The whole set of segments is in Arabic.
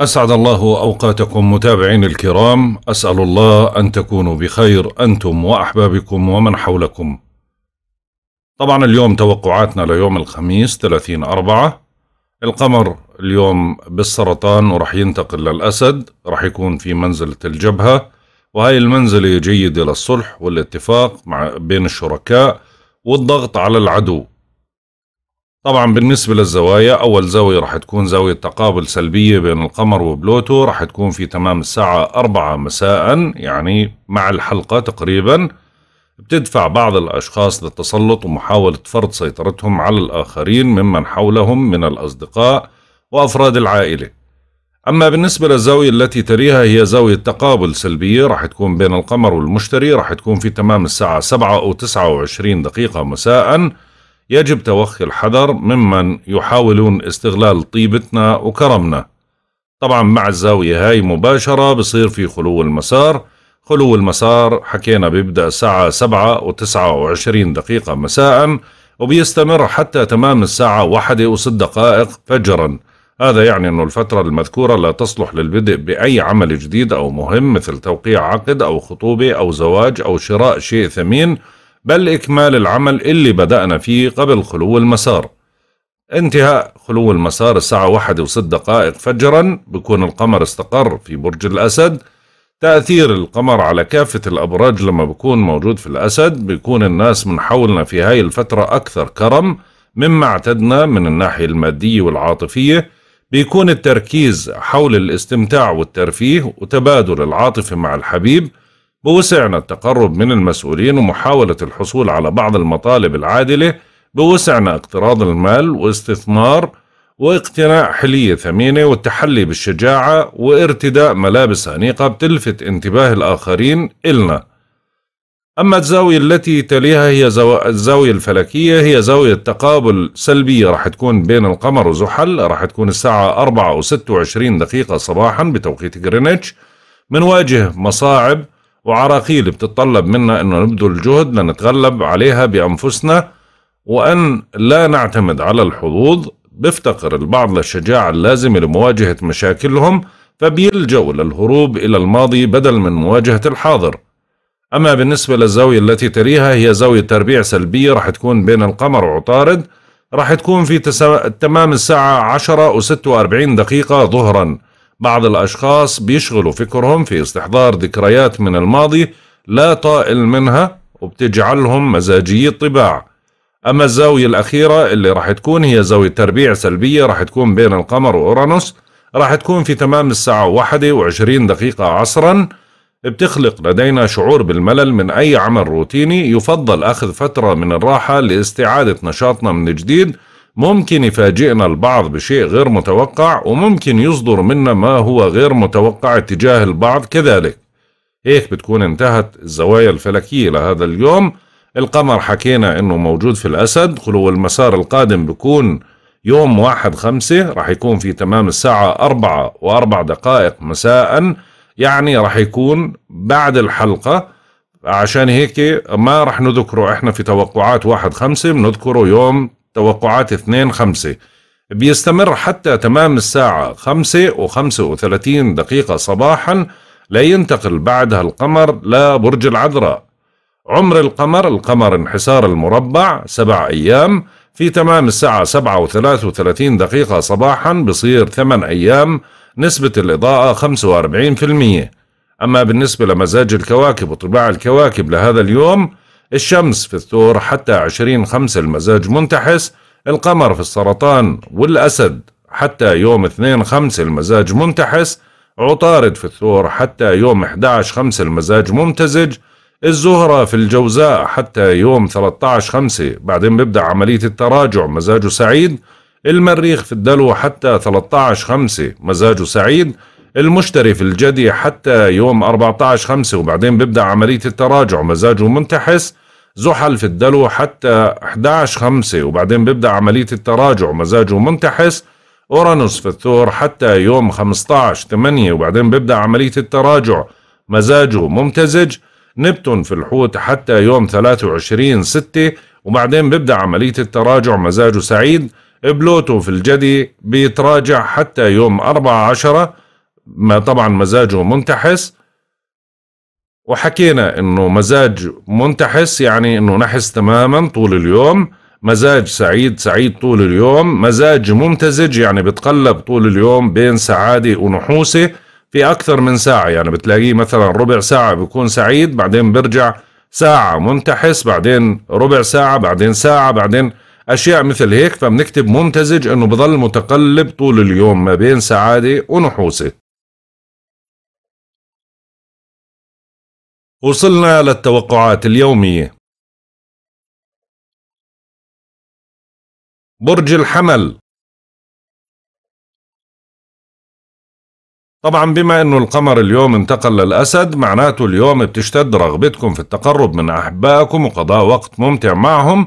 أسعد الله أوقاتكم متابعين الكرام أسأل الله أن تكونوا بخير أنتم وأحبابكم ومن حولكم طبعا اليوم توقعاتنا ليوم الخميس 30 أربعة القمر اليوم بالسرطان ورح ينتقل للأسد رح يكون في منزلة الجبهة وهي المنزلة جيدة للصلح والاتفاق مع بين الشركاء والضغط على العدو طبعا بالنسبة للزوايا أول زاوية راح تكون زاوية تقابل سلبية بين القمر وبلوتو راح تكون في تمام الساعة أربعة مساء يعني مع الحلقة تقريبا بتدفع بعض الأشخاص للتسلط ومحاولة فرض سيطرتهم على الآخرين ممن حولهم من الأصدقاء وأفراد العائلة أما بالنسبة للزاوية التي تليها هي زاوية تقابل سلبية راح تكون بين القمر والمشتري راح تكون في تمام الساعة سبعة أو تسعة وعشرين دقيقة مساءً يجب توخي الحذر ممن يحاولون استغلال طيبتنا وكرمنا طبعا مع الزاوية هاي مباشرة بصير في خلو المسار خلو المسار حكينا بيبدأ الساعة سبعة وتسعة وعشرين دقيقة مساء وبيستمر حتى تمام الساعة واحدة وست دقائق فجرا هذا يعني أنه الفترة المذكورة لا تصلح للبدء بأي عمل جديد أو مهم مثل توقيع عقد أو خطوبة أو زواج أو شراء شيء ثمين بل إكمال العمل اللي بدأنا فيه قبل خلو المسار انتهاء خلو المسار الساعة واحد وست دقائق فجرا بكون القمر استقر في برج الأسد تأثير القمر على كافة الأبراج لما بكون موجود في الأسد بيكون الناس من حولنا في هاي الفترة أكثر كرم مما اعتدنا من الناحية المادية والعاطفية بيكون التركيز حول الاستمتاع والترفيه وتبادل العاطفة مع الحبيب بوسعنا التقرب من المسؤولين ومحاولة الحصول على بعض المطالب العادلة بوسعنا اقتراض المال واستثمار واقتناء حلية ثمينة والتحلي بالشجاعة وارتداء ملابس أنيقة بتلفت انتباه الآخرين إلنا أما الزاوية التي تليها هي زو... الزاوية الفلكية هي زاوية تقابل سلبية راح تكون بين القمر وزحل راح تكون الساعة 4 و 26 دقيقة صباحا بتوقيت غرينتش منواجه مصاعب وعراقيل بتتطلب منا أنه نبذل جهد لنتغلب عليها بأنفسنا وأن لا نعتمد على الحظوظ بيفتقر البعض للشجاعة اللازمة لمواجهة مشاكلهم فبيلجأوا للهروب إلى الماضي بدل من مواجهة الحاضر أما بالنسبة للزاوية التي تريها هي زاوية تربيع سلبية رح تكون بين القمر وعطارد رح تكون في تسا... تمام الساعة 10 و46 دقيقة ظهراً بعض الأشخاص بيشغلوا فكرهم في استحضار ذكريات من الماضي لا طائل منها وبتجعلهم مزاجي الطباع أما الزاوية الأخيرة اللي راح تكون هي زاوية تربيع سلبية راح تكون بين القمر وأورانوس راح تكون في تمام الساعة واحدة وعشرين دقيقة عصرا بتخلق لدينا شعور بالملل من أي عمل روتيني يفضل أخذ فترة من الراحة لاستعادة نشاطنا من جديد ممكن يفاجئنا البعض بشيء غير متوقع وممكن يصدر منا ما هو غير متوقع اتجاه البعض كذلك هيك بتكون انتهت الزوايا الفلكية لهذا اليوم القمر حكينا انه موجود في الاسد خلو المسار القادم بكون يوم واحد خمسة رح يكون في تمام الساعة أربعة وأربع دقائق مساء يعني رح يكون بعد الحلقة عشان هيك ما رح نذكره احنا في توقعات واحد خمسة بنذكره يوم توقعات 2 5 بيستمر حتى تمام الساعة 5 و35 دقيقة صباحا لا ينتقل بعدها القمر لا برج العذراء عمر القمر القمر انحسار المربع سبع أيام في تمام الساعة 7 و33 دقيقة صباحا بصير 8 أيام نسبة الإضاءة 45% أما بالنسبة لمزاج الكواكب وطباع الكواكب لهذا اليوم الشمس في الثور حتى عشرين خمسة المزاج منتحس القمر في السرطان والأسد حتى يوم اثنين خمسة المزاج منتحس عطارد في الثور حتى يوم 11 خمسة المزاج ممتزج الزهرة في الجوزاء حتى يوم 13 خمسة بعدين بيبدأ عملية التراجع مزاجه سعيد المريخ في الدلو حتى 13 خمسة مزاجه سعيد المشتري في الجدي حتى يوم 14 5 وبعدين بيبدأ عملية التراجع مزاجه منتحس زحل في الدلو حتى 11 5 وبعدين بيبدأ عملية التراجع مزاجه منتحس أورانوس في الثور حتى يوم 15 8 وبعدين بيبدأ عملية التراجع مزاجه ممتزج نبتون في الحوت حتى يوم 23 6 وبعدين بيبدأ عملية التراجع مزاجه سعيد بلوتو في الجدي بيتراجع حتى يوم 4 10 ما طبعا مزاجه منتحس وحكينا انه مزاج منتحس يعني انه نحس تماما طول اليوم مزاج سعيد سعيد طول اليوم مزاج ممتزج يعني بتقلب طول اليوم بين سعادة ونحوسة في أكثر من ساعة يعني بتلاقيه مثلا ربع ساعة بيكون سعيد بعدين برجع ساعة منتحس بعدين ربع ساعة بعدين ساعة بعدين أشياء مثل هيك فبنكتب ممتزج أنه بظل متقلب طول اليوم ما بين سعادة ونحوسة وصلنا للتوقعات اليومية برج الحمل طبعا بما انه القمر اليوم انتقل للأسد معناته اليوم بتشتد رغبتكم في التقرب من أحبائكم وقضاء وقت ممتع معهم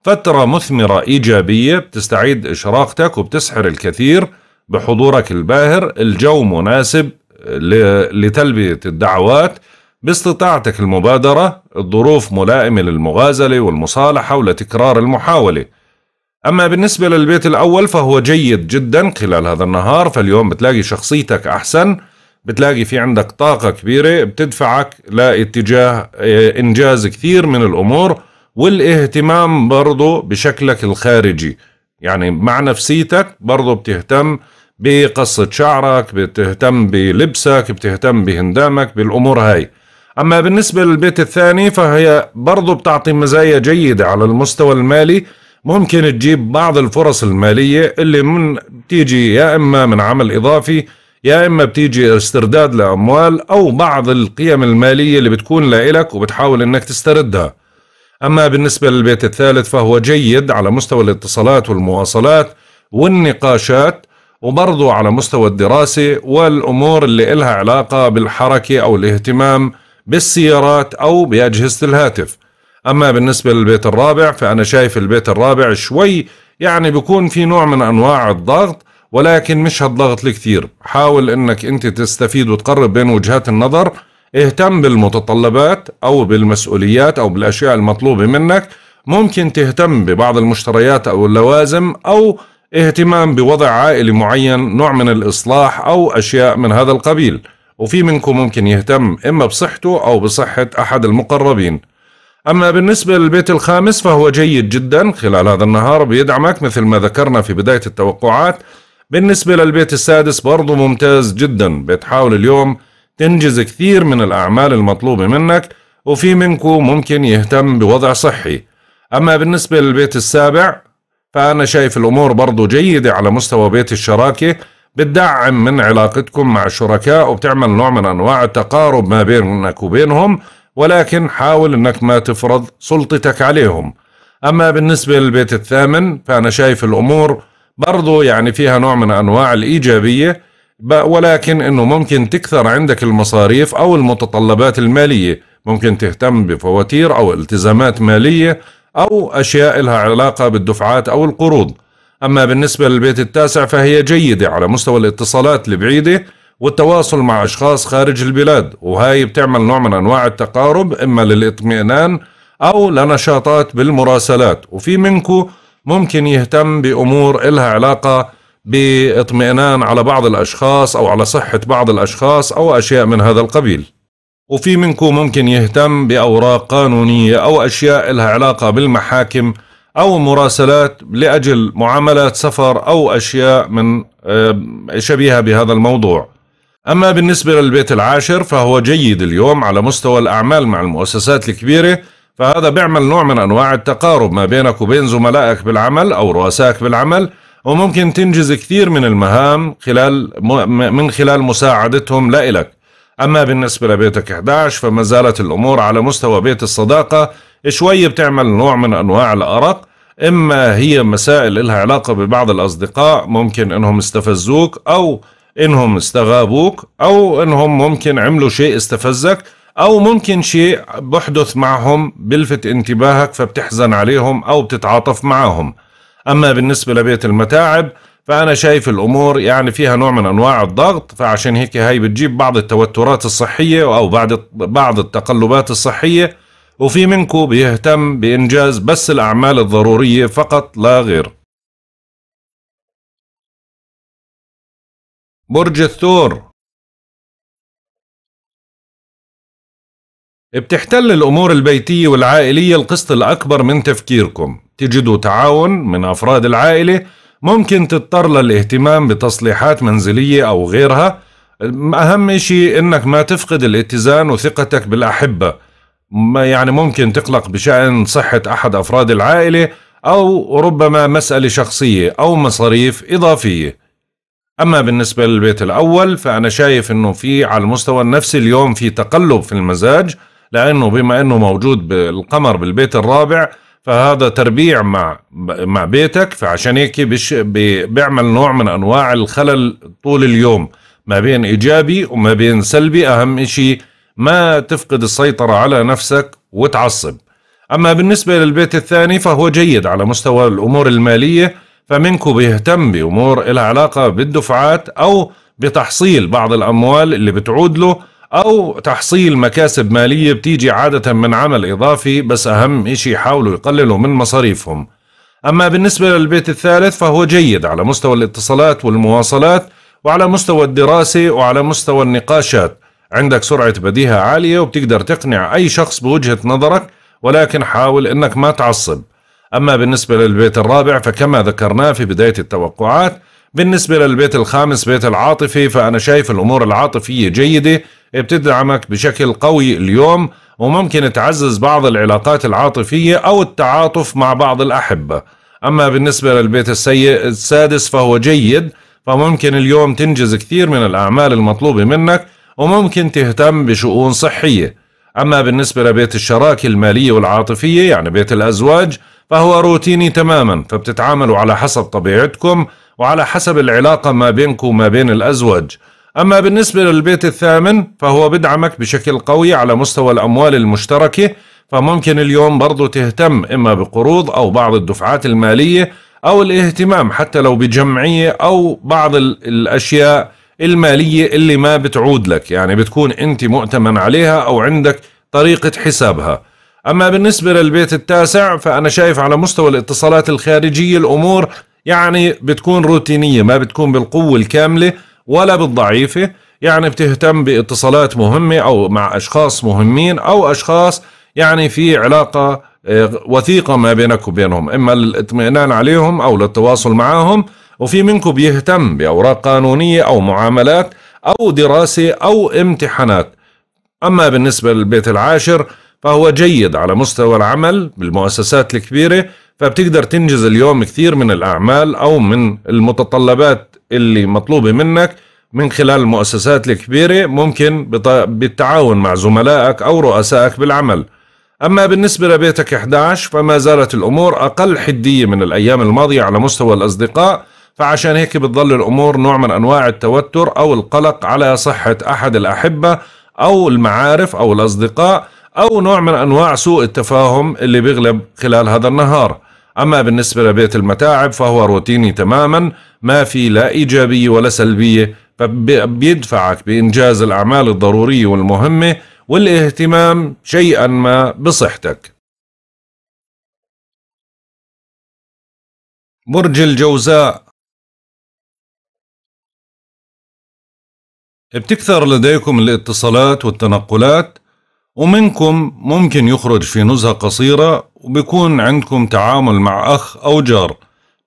فترة مثمرة إيجابية بتستعيد إشراقتك وبتسحر الكثير بحضورك الباهر الجو مناسب لتلبية الدعوات باستطاعتك المبادرة الظروف ملائمة للمغازلة والمصالحة ولتكرار المحاولة أما بالنسبة للبيت الأول فهو جيد جدا خلال هذا النهار فاليوم بتلاقي شخصيتك أحسن بتلاقي في عندك طاقة كبيرة بتدفعك لاتجاه آه، إنجاز كثير من الأمور والاهتمام برضو بشكلك الخارجي يعني مع نفسيتك برضو بتهتم بقصة شعرك بتهتم بلبسك بتهتم بهندامك بالأمور هاي أما بالنسبة للبيت الثاني فهي برضو بتعطي مزايا جيدة على المستوى المالي ممكن تجيب بعض الفرص المالية اللي من بتيجي يا إما من عمل إضافي يا إما بتيجي استرداد لأموال أو بعض القيم المالية اللي بتكون لإلك وبتحاول إنك تستردها أما بالنسبة للبيت الثالث فهو جيد على مستوى الاتصالات والمواصلات والنقاشات وبرضو على مستوى الدراسة والأمور اللي إلها علاقة بالحركة أو الاهتمام بالسيارات أو بأجهزة الهاتف أما بالنسبة للبيت الرابع فأنا شايف البيت الرابع شوي يعني بيكون في نوع من أنواع الضغط ولكن مش هالضغط الكثير حاول أنك أنت تستفيد وتقرب بين وجهات النظر اهتم بالمتطلبات أو بالمسؤوليات أو بالأشياء المطلوبة منك ممكن تهتم ببعض المشتريات أو اللوازم أو اهتمام بوضع عائلي معين نوع من الإصلاح أو أشياء من هذا القبيل وفي منكم ممكن يهتم إما بصحته أو بصحة أحد المقربين أما بالنسبة للبيت الخامس فهو جيد جدا خلال هذا النهار بيدعمك مثل ما ذكرنا في بداية التوقعات بالنسبة للبيت السادس برضو ممتاز جدا بتحاول اليوم تنجز كثير من الأعمال المطلوبة منك وفي منكم ممكن يهتم بوضع صحي أما بالنسبة للبيت السابع فأنا شايف الأمور برضو جيدة على مستوى بيت الشراكة بتدعم من علاقتكم مع الشركاء وبتعمل نوع من انواع التقارب ما بينك وبينهم ولكن حاول انك ما تفرض سلطتك عليهم اما بالنسبه للبيت الثامن فانا شايف الامور برضو يعني فيها نوع من انواع الايجابيه ولكن انه ممكن تكثر عندك المصاريف او المتطلبات الماليه ممكن تهتم بفواتير او التزامات ماليه او اشياء لها علاقه بالدفعات او القروض أما بالنسبة للبيت التاسع فهي جيدة على مستوى الاتصالات البعيدة والتواصل مع أشخاص خارج البلاد وهي بتعمل نوع من أنواع التقارب إما للإطمئنان أو لنشاطات بالمراسلات وفي منكو ممكن يهتم بأمور إلها علاقة باطمئنان على بعض الأشخاص أو على صحة بعض الأشخاص أو أشياء من هذا القبيل وفي منكم ممكن يهتم بأوراق قانونية أو أشياء إلها علاقة بالمحاكم أو مراسلات لأجل معاملات سفر أو أشياء من آه، شبيهة بهذا الموضوع أما بالنسبة للبيت العاشر فهو جيد اليوم على مستوى الأعمال مع المؤسسات الكبيرة فهذا بيعمل نوع من أنواع التقارب ما بينك وبين زملائك بالعمل أو رؤسائك بالعمل وممكن تنجز كثير من المهام خلال من خلال مساعدتهم لإلك أما بالنسبة لبيتك 11 فما زالت الأمور على مستوى بيت الصداقة شوي بتعمل نوع من أنواع الأرق إما هي مسائل لها علاقة ببعض الأصدقاء ممكن إنهم استفزوك أو إنهم استغابوك أو إنهم ممكن عملوا شيء استفزك أو ممكن شيء بحدث معهم بلفت انتباهك فبتحزن عليهم أو بتتعاطف معهم أما بالنسبة لبيت المتاعب فأنا شايف الأمور يعني فيها نوع من أنواع الضغط فعشان هيك هاي بتجيب بعض التوترات الصحية أو بعض بعض التقلبات الصحية وفي منكم بيهتم بإنجاز بس الأعمال الضرورية فقط لا غير برج الثور بتحتل الأمور البيتية والعائلية القسط الأكبر من تفكيركم تجدوا تعاون من أفراد العائلة ممكن تضطر للاهتمام بتصليحات منزلية أو غيرها أهم شيء إنك ما تفقد الاتزان وثقتك بالأحبة ما يعني ممكن تقلق بشأن صحة أحد أفراد العائلة أو ربما مسألة شخصية أو مصاريف إضافية أما بالنسبة للبيت الأول فأنا شايف أنه في على المستوى النفسي اليوم في تقلب في المزاج لأنه بما أنه موجود بالقمر بالبيت الرابع فهذا تربيع مع مع بيتك فعشان هيك بيعمل نوع من انواع الخلل طول اليوم ما بين ايجابي وما بين سلبي اهم شيء ما تفقد السيطرة على نفسك وتعصب أما بالنسبة للبيت الثاني فهو جيد على مستوى الأمور المالية فمنكو بيهتم بأمور لها علاقة بالدفعات أو بتحصيل بعض الأموال اللي بتعود له أو تحصيل مكاسب مالية بتيجي عادة من عمل إضافي بس أهم إشي يحاولوا يقللوا من مصاريفهم أما بالنسبة للبيت الثالث فهو جيد على مستوى الاتصالات والمواصلات وعلى مستوى الدراسة وعلى مستوى النقاشات عندك سرعة بديهة عالية وبتقدر تقنع أي شخص بوجهة نظرك ولكن حاول أنك ما تعصب أما بالنسبة للبيت الرابع فكما ذكرناه في بداية التوقعات بالنسبة للبيت الخامس بيت العاطفي فأنا شايف الأمور العاطفية جيدة بتدعمك بشكل قوي اليوم وممكن تعزز بعض العلاقات العاطفية أو التعاطف مع بعض الأحبة أما بالنسبة للبيت السيء السادس فهو جيد فممكن اليوم تنجز كثير من الأعمال المطلوبة منك وممكن تهتم بشؤون صحية أما بالنسبة لبيت الشراكة المالية والعاطفية يعني بيت الأزواج فهو روتيني تماما فبتتعاملوا على حسب طبيعتكم وعلى حسب العلاقة ما بينكم وما بين الأزواج أما بالنسبة للبيت الثامن فهو بدعمك بشكل قوي على مستوى الأموال المشتركة فممكن اليوم برضو تهتم إما بقروض أو بعض الدفعات المالية أو الاهتمام حتى لو بجمعية أو بعض الأشياء المالية اللي ما بتعود لك يعني بتكون أنت مؤتمن عليها أو عندك طريقة حسابها أما بالنسبة للبيت التاسع فأنا شايف على مستوى الاتصالات الخارجية الأمور يعني بتكون روتينية ما بتكون بالقوة الكاملة ولا بالضعيفة يعني بتهتم باتصالات مهمة أو مع أشخاص مهمين أو أشخاص يعني في علاقة آه، وثيقة ما بينك وبينهم إما للاطمئنان عليهم أو للتواصل معهم وفي منكم بيهتم بأوراق قانونية أو معاملات أو دراسة أو امتحانات أما بالنسبة للبيت العاشر فهو جيد على مستوى العمل بالمؤسسات الكبيرة فبتقدر تنجز اليوم كثير من الأعمال أو من المتطلبات اللي مطلوبة منك من خلال المؤسسات الكبيرة ممكن بالتعاون مع زملائك أو رؤسائك بالعمل أما بالنسبة لبيتك 11 فما زالت الأمور أقل حدية من الأيام الماضية على مستوى الأصدقاء فعشان هيك بتضل الأمور نوع من أنواع التوتر أو القلق على صحة أحد الأحبة أو المعارف أو الأصدقاء أو نوع من أنواع سوء التفاهم اللي بيغلب خلال هذا النهار أما بالنسبة لبيت المتاعب فهو روتيني تماما ما في لا إيجابية ولا سلبية فبيدفعك بإنجاز الأعمال الضرورية والمهمة والاهتمام شيئا ما بصحتك برج الجوزاء بتكثر لديكم الاتصالات والتنقلات ومنكم ممكن يخرج في نزهة قصيرة وبيكون عندكم تعامل مع أخ أو جار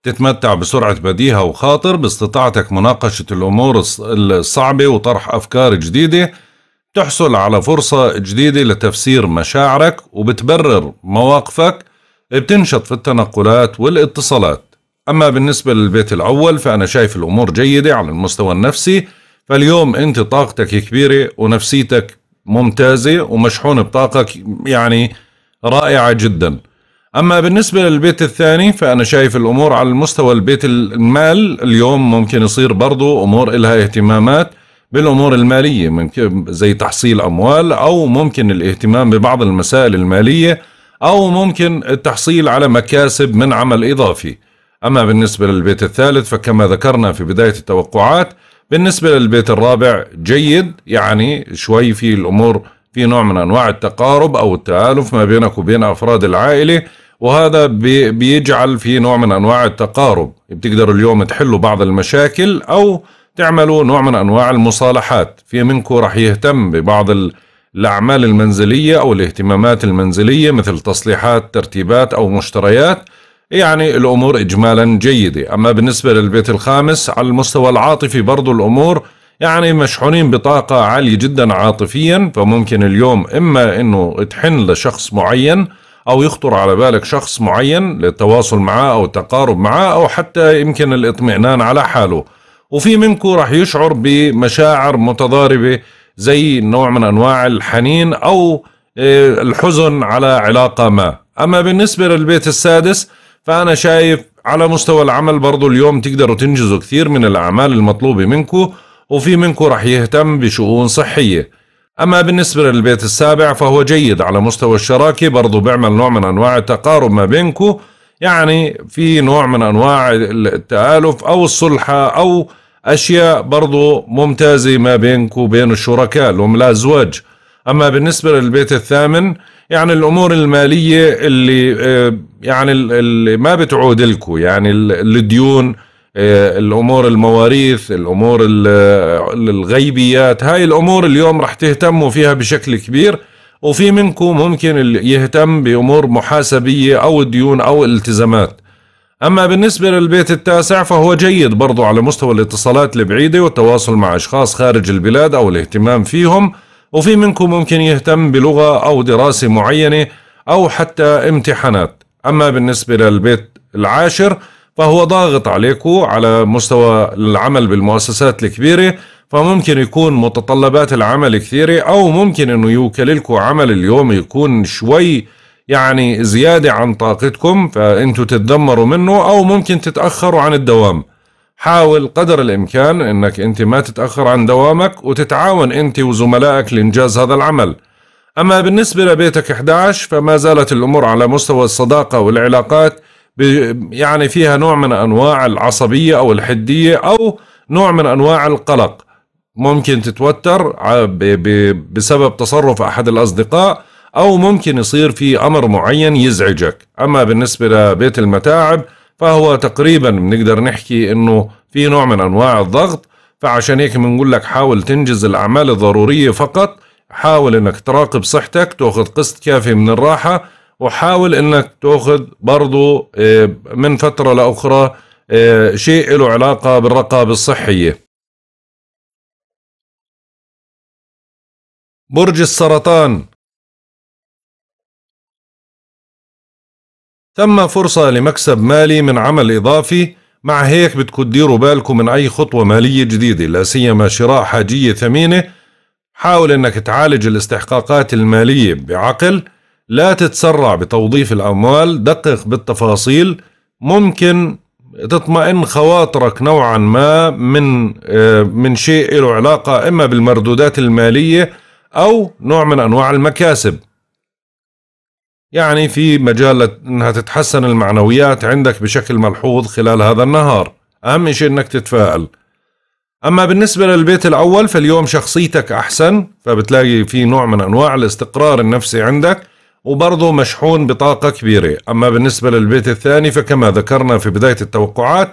تتمتع بسرعة بديهة وخاطر باستطاعتك مناقشة الأمور الصعبة وطرح أفكار جديدة تحصل على فرصة جديدة لتفسير مشاعرك وبتبرر مواقفك بتنشط في التنقلات والاتصالات أما بالنسبة للبيت الأول فأنا شايف الأمور جيدة على المستوى النفسي فاليوم انت طاقتك كبيره ونفسيتك ممتازه ومشحون بطاقه يعني رائعه جدا اما بالنسبه للبيت الثاني فانا شايف الامور على المستوى البيت المال اليوم ممكن يصير برضو امور إلها اهتمامات بالامور الماليه ممكن زي تحصيل اموال او ممكن الاهتمام ببعض المسائل الماليه او ممكن التحصيل على مكاسب من عمل اضافي اما بالنسبه للبيت الثالث فكما ذكرنا في بدايه التوقعات بالنسبة للبيت الرابع جيد يعني شوي في الأمور في نوع من أنواع التقارب أو التآلف ما بينك وبين أفراد العائلة وهذا بي بيجعل في نوع من أنواع التقارب بتقدروا اليوم تحلوا بعض المشاكل أو تعملوا نوع من أنواع المصالحات في منكم رح يهتم ببعض الأعمال المنزلية أو الاهتمامات المنزلية مثل تصليحات ترتيبات أو مشتريات يعني الأمور إجمالا جيدة أما بالنسبة للبيت الخامس على المستوى العاطفي برضو الأمور يعني مشحونين بطاقة عالية جدا عاطفيا فممكن اليوم إما أنه تحن لشخص معين أو يخطر على بالك شخص معين للتواصل معاه أو التقارب معاه أو حتى يمكن الاطمئنان على حاله وفي منكم راح يشعر بمشاعر متضاربة زي نوع من أنواع الحنين أو آه، الحزن على علاقة ما أما بالنسبة للبيت السادس فأنا شايف على مستوى العمل برضو اليوم تقدروا تنجزوا كثير من الأعمال المطلوبة منكم وفي منكم رح يهتم بشؤون صحية أما بالنسبة للبيت السابع فهو جيد على مستوى الشراكة برضو بيعمل نوع من أنواع التقارب ما بينكم يعني في نوع من أنواع التآلف أو الصلحة أو أشياء برضو ممتازة ما بينكم وبين الشركاء العملاء زواج اما بالنسبه للبيت الثامن يعني الامور الماليه اللي آه، يعني اللي ما بتعود لكم يعني الديون آه، الامور المواريث الامور الغيبيات هاي الامور اليوم رح تهتموا فيها بشكل كبير وفي منكم ممكن يهتم بامور محاسبيه او ديون او التزامات اما بالنسبه للبيت التاسع فهو جيد برضو على مستوى الاتصالات البعيده والتواصل مع اشخاص خارج البلاد او الاهتمام فيهم وفي منكم ممكن يهتم بلغة أو دراسة معينة أو حتى امتحانات أما بالنسبة للبيت العاشر فهو ضاغط عليكم على مستوى العمل بالمؤسسات الكبيرة فممكن يكون متطلبات العمل كثيرة أو ممكن أنه يوكل لكم عمل اليوم يكون شوي يعني زيادة عن طاقتكم فأنتوا تتدمروا منه أو ممكن تتأخروا عن الدوام حاول قدر الإمكان أنك أنت ما تتأخر عن دوامك وتتعاون أنت وزملائك لإنجاز هذا العمل أما بالنسبة لبيتك 11 فما زالت الأمور على مستوى الصداقة والعلاقات يعني فيها نوع من أنواع العصبية أو الحدية أو نوع من أنواع القلق ممكن تتوتر بسبب تصرف أحد الأصدقاء أو ممكن يصير في أمر معين يزعجك أما بالنسبة لبيت المتاعب فهو تقريبا بنقدر نحكي انه في نوع من انواع الضغط فعشان هيك بنقول لك حاول تنجز الاعمال الضروريه فقط حاول انك تراقب صحتك تاخذ قسط كافي من الراحه وحاول انك تاخذ برضو آه، من فتره لاخرى آه، شيء له علاقه بالرقابه الصحيه برج السرطان ثم فرصة لمكسب مالي من عمل إضافي مع هيك بدكم تديروا بالكم من أي خطوة مالية جديدة لا سيما شراء حاجية ثمينة حاول أنك تعالج الاستحقاقات المالية بعقل لا تتسرع بتوظيف الأموال دقق بالتفاصيل ممكن تطمئن خواطرك نوعا ما من آه، من شيء له علاقة إما بالمردودات المالية أو نوع من أنواع المكاسب يعني في مجال انها تتحسن المعنويات عندك بشكل ملحوظ خلال هذا النهار اهم شيء انك تتفائل اما بالنسبه للبيت الاول فاليوم شخصيتك احسن فبتلاقي في نوع من انواع الاستقرار النفسي عندك وبرضه مشحون بطاقة كبيرة أما بالنسبة للبيت الثاني فكما ذكرنا في بداية التوقعات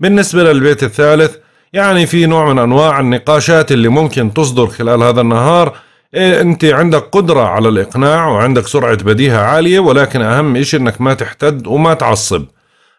بالنسبة للبيت الثالث يعني في نوع من أنواع النقاشات اللي ممكن تصدر خلال هذا النهار إيه، انت عندك قدرة على الاقناع وعندك سرعة بديهة عالية ولكن اهم اشي انك ما تحتد وما تعصب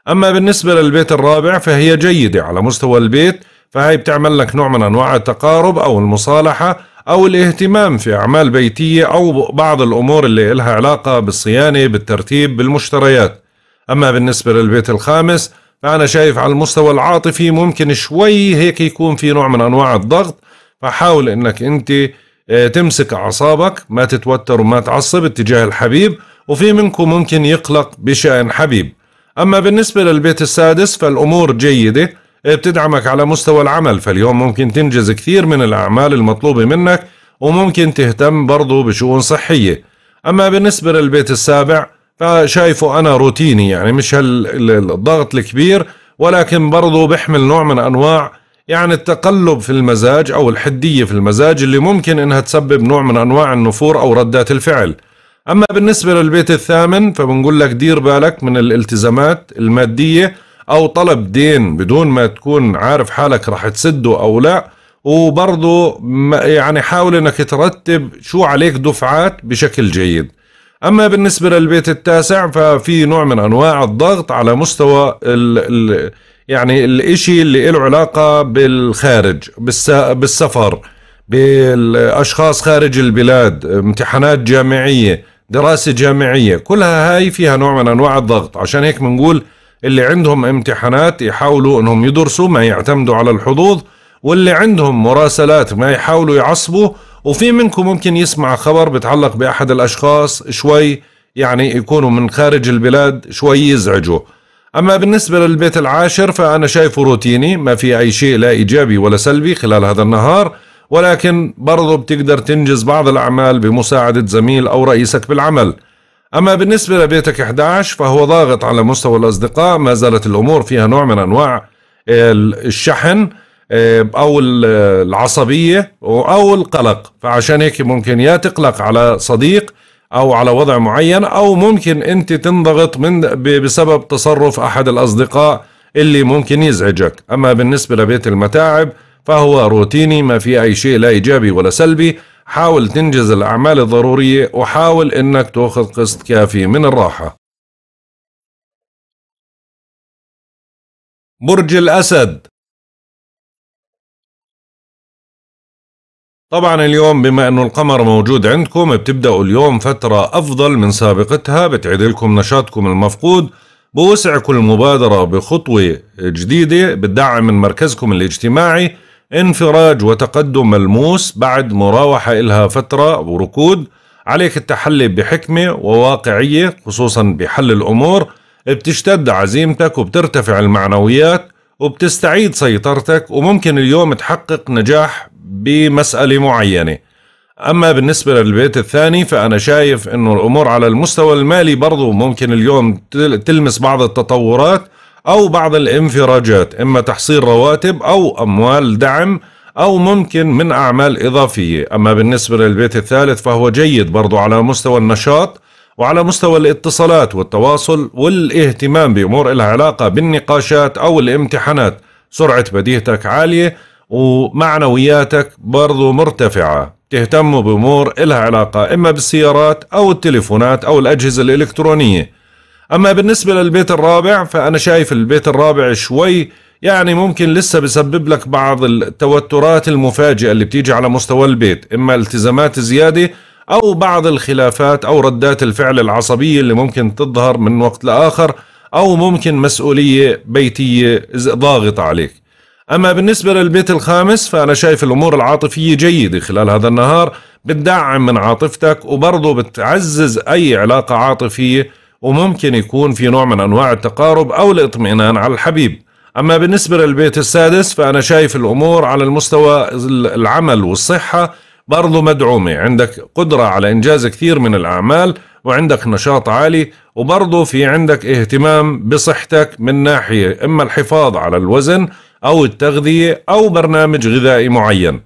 اما بالنسبة للبيت الرابع فهي جيدة على مستوى البيت فهي بتعمل لك نوع من انواع التقارب او المصالحة او الاهتمام في اعمال بيتية او بعض الامور اللي لها علاقة بالصيانة بالترتيب بالمشتريات اما بالنسبة للبيت الخامس فأنا شايف على المستوى العاطفي ممكن شوي هيك يكون في نوع من أنواع الضغط فحاول إنك أنت آه، تمسك أعصابك ما تتوتر وما تعصب اتجاه الحبيب وفي منكم ممكن يقلق بشأن حبيب أما بالنسبة للبيت السادس فالأمور جيدة آه، بتدعمك على مستوى العمل فاليوم ممكن تنجز كثير من الأعمال المطلوبة منك وممكن تهتم برضو بشؤون صحية أما بالنسبة للبيت السابع فشايفه أنا روتيني يعني مش هالضغط الكبير ولكن برضو بحمل نوع من أنواع يعني التقلب في المزاج أو الحدية في المزاج اللي ممكن إنها تسبب نوع من أنواع النفور أو ردات الفعل أما بالنسبة للبيت الثامن فبنقول لك دير بالك من الالتزامات المادية أو طلب دين بدون ما تكون عارف حالك رح تسده أو لا وبرضه يعني حاول انك ترتب شو عليك دفعات بشكل جيد اما بالنسبه للبيت التاسع ففي نوع من انواع الضغط على مستوى ال ال يعني الإشي اللي له علاقة بالخارج بالسفر بالأشخاص خارج البلاد امتحانات جامعية دراسة جامعية كلها هاي فيها نوع من أنواع الضغط عشان هيك بنقول اللي عندهم امتحانات يحاولوا أنهم يدرسوا ما يعتمدوا على الحظوظ واللي عندهم مراسلات ما يحاولوا يعصبوا وفي منكم ممكن يسمع خبر بتعلق بأحد الأشخاص شوي يعني يكونوا من خارج البلاد شوي يزعجوا أما بالنسبة للبيت العاشر فأنا شايفه روتيني ما في أي شيء لا إيجابي ولا سلبي خلال هذا النهار ولكن برضه بتقدر تنجز بعض الأعمال بمساعدة زميل أو رئيسك بالعمل أما بالنسبة لبيتك 11 فهو ضاغط على مستوى الأصدقاء ما زالت الأمور فيها نوع من أنواع الشحن آه، أو العصبية أو القلق فعشان هيك ممكن يا تقلق على صديق او على وضع معين او ممكن انت تنضغط من بسبب تصرف احد الاصدقاء اللي ممكن يزعجك اما بالنسبه لبيت المتاعب فهو روتيني ما في اي شيء لا ايجابي ولا سلبي حاول تنجز الاعمال الضروريه وحاول انك تاخذ قسط كافي من الراحه برج الاسد طبعا اليوم بما انه القمر موجود عندكم بتبدأوا اليوم فترة افضل من سابقتها بتعيد لكم نشاطكم المفقود بوسعكم المبادرة بخطوة جديدة بتدعم من مركزكم الاجتماعي انفراج وتقدم ملموس بعد مراوحة إلها فترة وركود عليك التحلي بحكمة وواقعية خصوصا بحل الأمور بتشتد عزيمتك وبترتفع المعنويات وبتستعيد سيطرتك وممكن اليوم تحقق نجاح بمسألة معينة أما بالنسبة للبيت الثاني فأنا شايف أنه الأمور على المستوى المالي برضو ممكن اليوم تلمس بعض التطورات أو بعض الانفراجات إما تحصيل رواتب أو أموال دعم أو ممكن من أعمال إضافية أما بالنسبة للبيت الثالث فهو جيد برضو على مستوى النشاط وعلى مستوى الاتصالات والتواصل والاهتمام بأمور لها علاقة بالنقاشات أو الامتحانات سرعة بديهتك عالية ومعنوياتك برضو مرتفعة تهتم بأمور إلها علاقة إما بالسيارات أو التليفونات أو الأجهزة الإلكترونية أما بالنسبة للبيت الرابع فأنا شايف البيت الرابع شوي يعني ممكن لسه بسبب لك بعض التوترات المفاجئة اللي بتيجي على مستوى البيت إما التزامات زيادة أو بعض الخلافات أو ردات الفعل العصبية اللي ممكن تظهر من وقت لآخر أو ممكن مسؤولية بيتية ضاغطة عليك أما بالنسبة للبيت الخامس فأنا شايف الأمور العاطفية جيدة خلال هذا النهار بتدعم من عاطفتك وبرضه بتعزز أي علاقة عاطفية وممكن يكون في نوع من أنواع التقارب أو الاطمئنان على الحبيب أما بالنسبة للبيت السادس فأنا شايف الأمور على المستوى العمل والصحة برضو مدعومة عندك قدرة على إنجاز كثير من الأعمال وعندك نشاط عالي وبرضو في عندك اهتمام بصحتك من ناحية إما الحفاظ على الوزن أو التغذية أو برنامج غذائي معين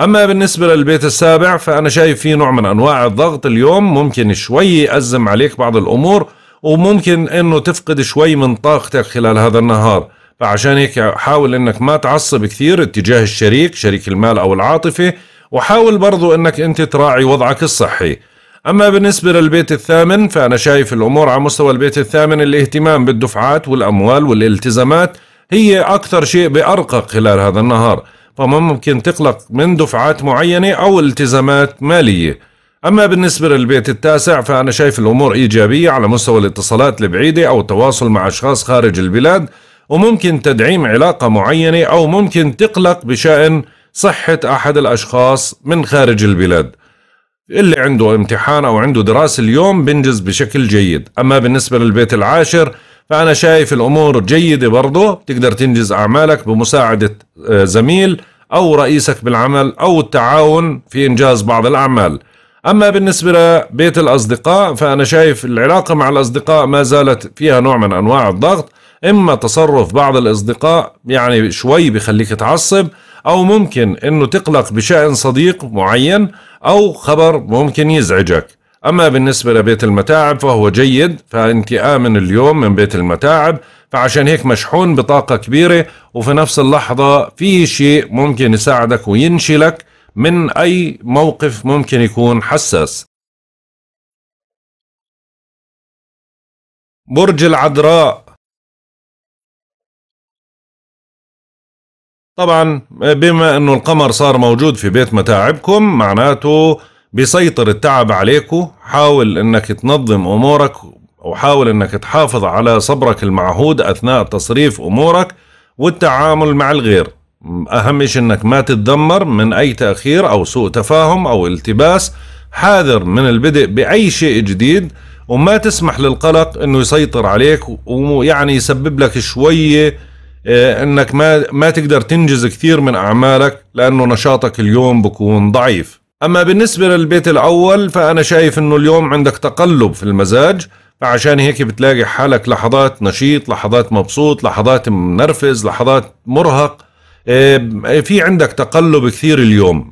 أما بالنسبة للبيت السابع فأنا شايف فيه نوع من أنواع الضغط اليوم ممكن شوي يأزم عليك بعض الأمور وممكن أنه تفقد شوي من طاقتك خلال هذا النهار فعشان هيك حاول أنك ما تعصب كثير اتجاه الشريك شريك المال أو العاطفة وحاول برضو أنك أنت تراعي وضعك الصحي أما بالنسبة للبيت الثامن فأنا شايف الأمور على مستوى البيت الثامن الاهتمام بالدفعات والأموال والالتزامات هي أكثر شيء بأرقى خلال هذا النهار فما ممكن تقلق من دفعات معينة أو التزامات مالية أما بالنسبة للبيت التاسع فأنا شايف الأمور إيجابية على مستوى الاتصالات البعيدة أو التواصل مع أشخاص خارج البلاد وممكن تدعيم علاقة معينة أو ممكن تقلق بشأن صحة أحد الأشخاص من خارج البلاد اللي عنده امتحان أو عنده دراسة اليوم بنجز بشكل جيد أما بالنسبة للبيت العاشر فأنا شايف الأمور جيدة برضه تقدر تنجز أعمالك بمساعدة آه، زميل أو رئيسك بالعمل أو التعاون في إنجاز بعض الأعمال أما بالنسبة لبيت الأصدقاء فأنا شايف العلاقة مع الأصدقاء ما زالت فيها نوع من أنواع الضغط إما تصرف بعض الأصدقاء يعني شوي بخليك تعصب أو ممكن أنه تقلق بشأن صديق معين أو خبر ممكن يزعجك أما بالنسبة لبيت المتاعب فهو جيد فأنت آمن اليوم من بيت المتاعب فعشان هيك مشحون بطاقة كبيرة وفي نفس اللحظة في شيء ممكن يساعدك وينشلك من أي موقف ممكن يكون حساس برج العذراء طبعا بما انه القمر صار موجود في بيت متاعبكم معناته بيسيطر التعب عليكو حاول انك تنظم امورك وحاول انك تحافظ على صبرك المعهود اثناء تصريف امورك والتعامل مع الغير اهم شيء انك ما تتذمر من اي تاخير او سوء تفاهم او التباس حاذر من البدء باي شيء جديد وما تسمح للقلق انه يسيطر عليك ويعني يسبب لك شويه آه، انك ما ما تقدر تنجز كثير من اعمالك لانه نشاطك اليوم بكون ضعيف أما بالنسبة للبيت الأول فأنا شايف إنه اليوم عندك تقلب في المزاج فعشان هيك بتلاقي حالك لحظات نشيط لحظات مبسوط لحظات منرفز لحظات مرهق إيه، في عندك تقلب كثير اليوم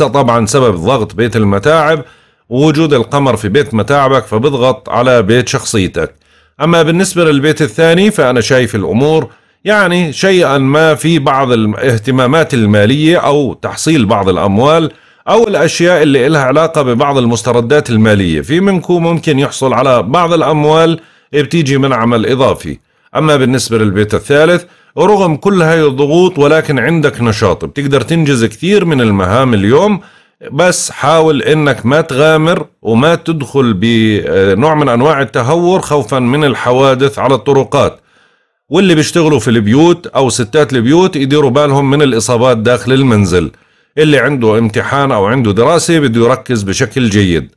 طبعا سبب ضغط بيت المتاعب ووجود القمر في بيت متاعبك فبضغط على بيت شخصيتك أما بالنسبة للبيت الثاني فأنا شايف الأمور يعني شيئا ما في بعض الاهتمامات المالية أو تحصيل بعض الأموال أو الأشياء اللي إلها علاقة ببعض المستردات المالية في منكم ممكن يحصل على بعض الأموال بتيجي من عمل إضافي أما بالنسبة للبيت الثالث رغم كل هاي الضغوط ولكن عندك نشاط بتقدر تنجز كثير من المهام اليوم بس حاول انك ما تغامر وما تدخل بنوع من انواع التهور خوفا من الحوادث على الطرقات واللي بيشتغلوا في البيوت او ستات البيوت يديروا بالهم من الاصابات داخل المنزل اللي عنده امتحان أو عنده دراسة بده يركز بشكل جيد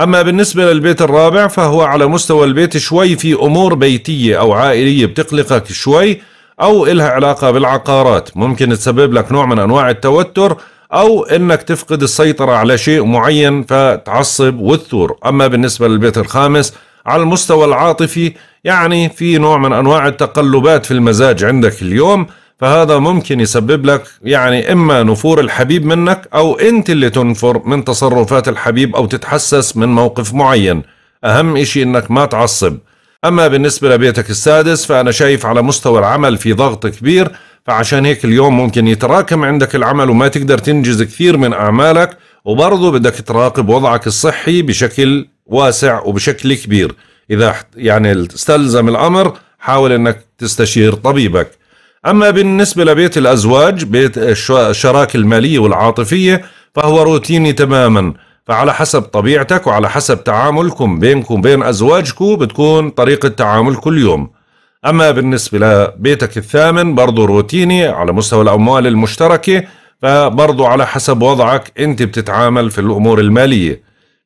أما بالنسبة للبيت الرابع فهو على مستوى البيت شوي في أمور بيتية أو عائلية بتقلقك شوي أو إلها علاقة بالعقارات ممكن تسبب لك نوع من أنواع التوتر أو إنك تفقد السيطرة على شيء معين فتعصب وتثور أما بالنسبة للبيت الخامس على المستوى العاطفي يعني في نوع من أنواع التقلبات في المزاج عندك اليوم فهذا ممكن يسبب لك يعني اما نفور الحبيب منك او انت اللي تنفر من تصرفات الحبيب او تتحسس من موقف معين اهم اشي انك ما تعصب اما بالنسبة لبيتك السادس فانا شايف على مستوى العمل في ضغط كبير فعشان هيك اليوم ممكن يتراكم عندك العمل وما تقدر تنجز كثير من اعمالك وبرضه بدك تراقب وضعك الصحي بشكل واسع وبشكل كبير اذا يعني استلزم الامر حاول انك تستشير طبيبك أما بالنسبة لبيت الأزواج بيت الشراكة المالية والعاطفية فهو روتيني تماما فعلى حسب طبيعتك وعلى حسب تعاملكم بينكم وبين أزواجكم بتكون طريقة تعامل كل يوم أما بالنسبة لبيتك الثامن برضو روتيني على مستوى الأموال المشتركة فبرضو على حسب وضعك أنت بتتعامل في الأمور المالية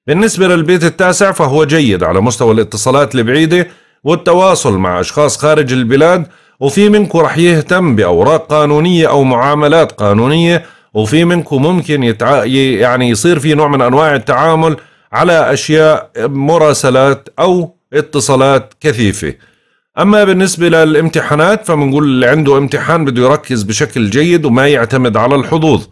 بالنسبة للبيت التاسع فهو جيد على مستوى الاتصالات البعيدة والتواصل مع أشخاص خارج البلاد وفي منكم رح يهتم بأوراق قانونية أو معاملات قانونية وفي منكم ممكن يتع... يعني يصير في نوع من أنواع التعامل على أشياء مراسلات أو اتصالات كثيفة أما بالنسبة للامتحانات فبنقول اللي عنده امتحان بده يركز بشكل جيد وما يعتمد على الحظوظ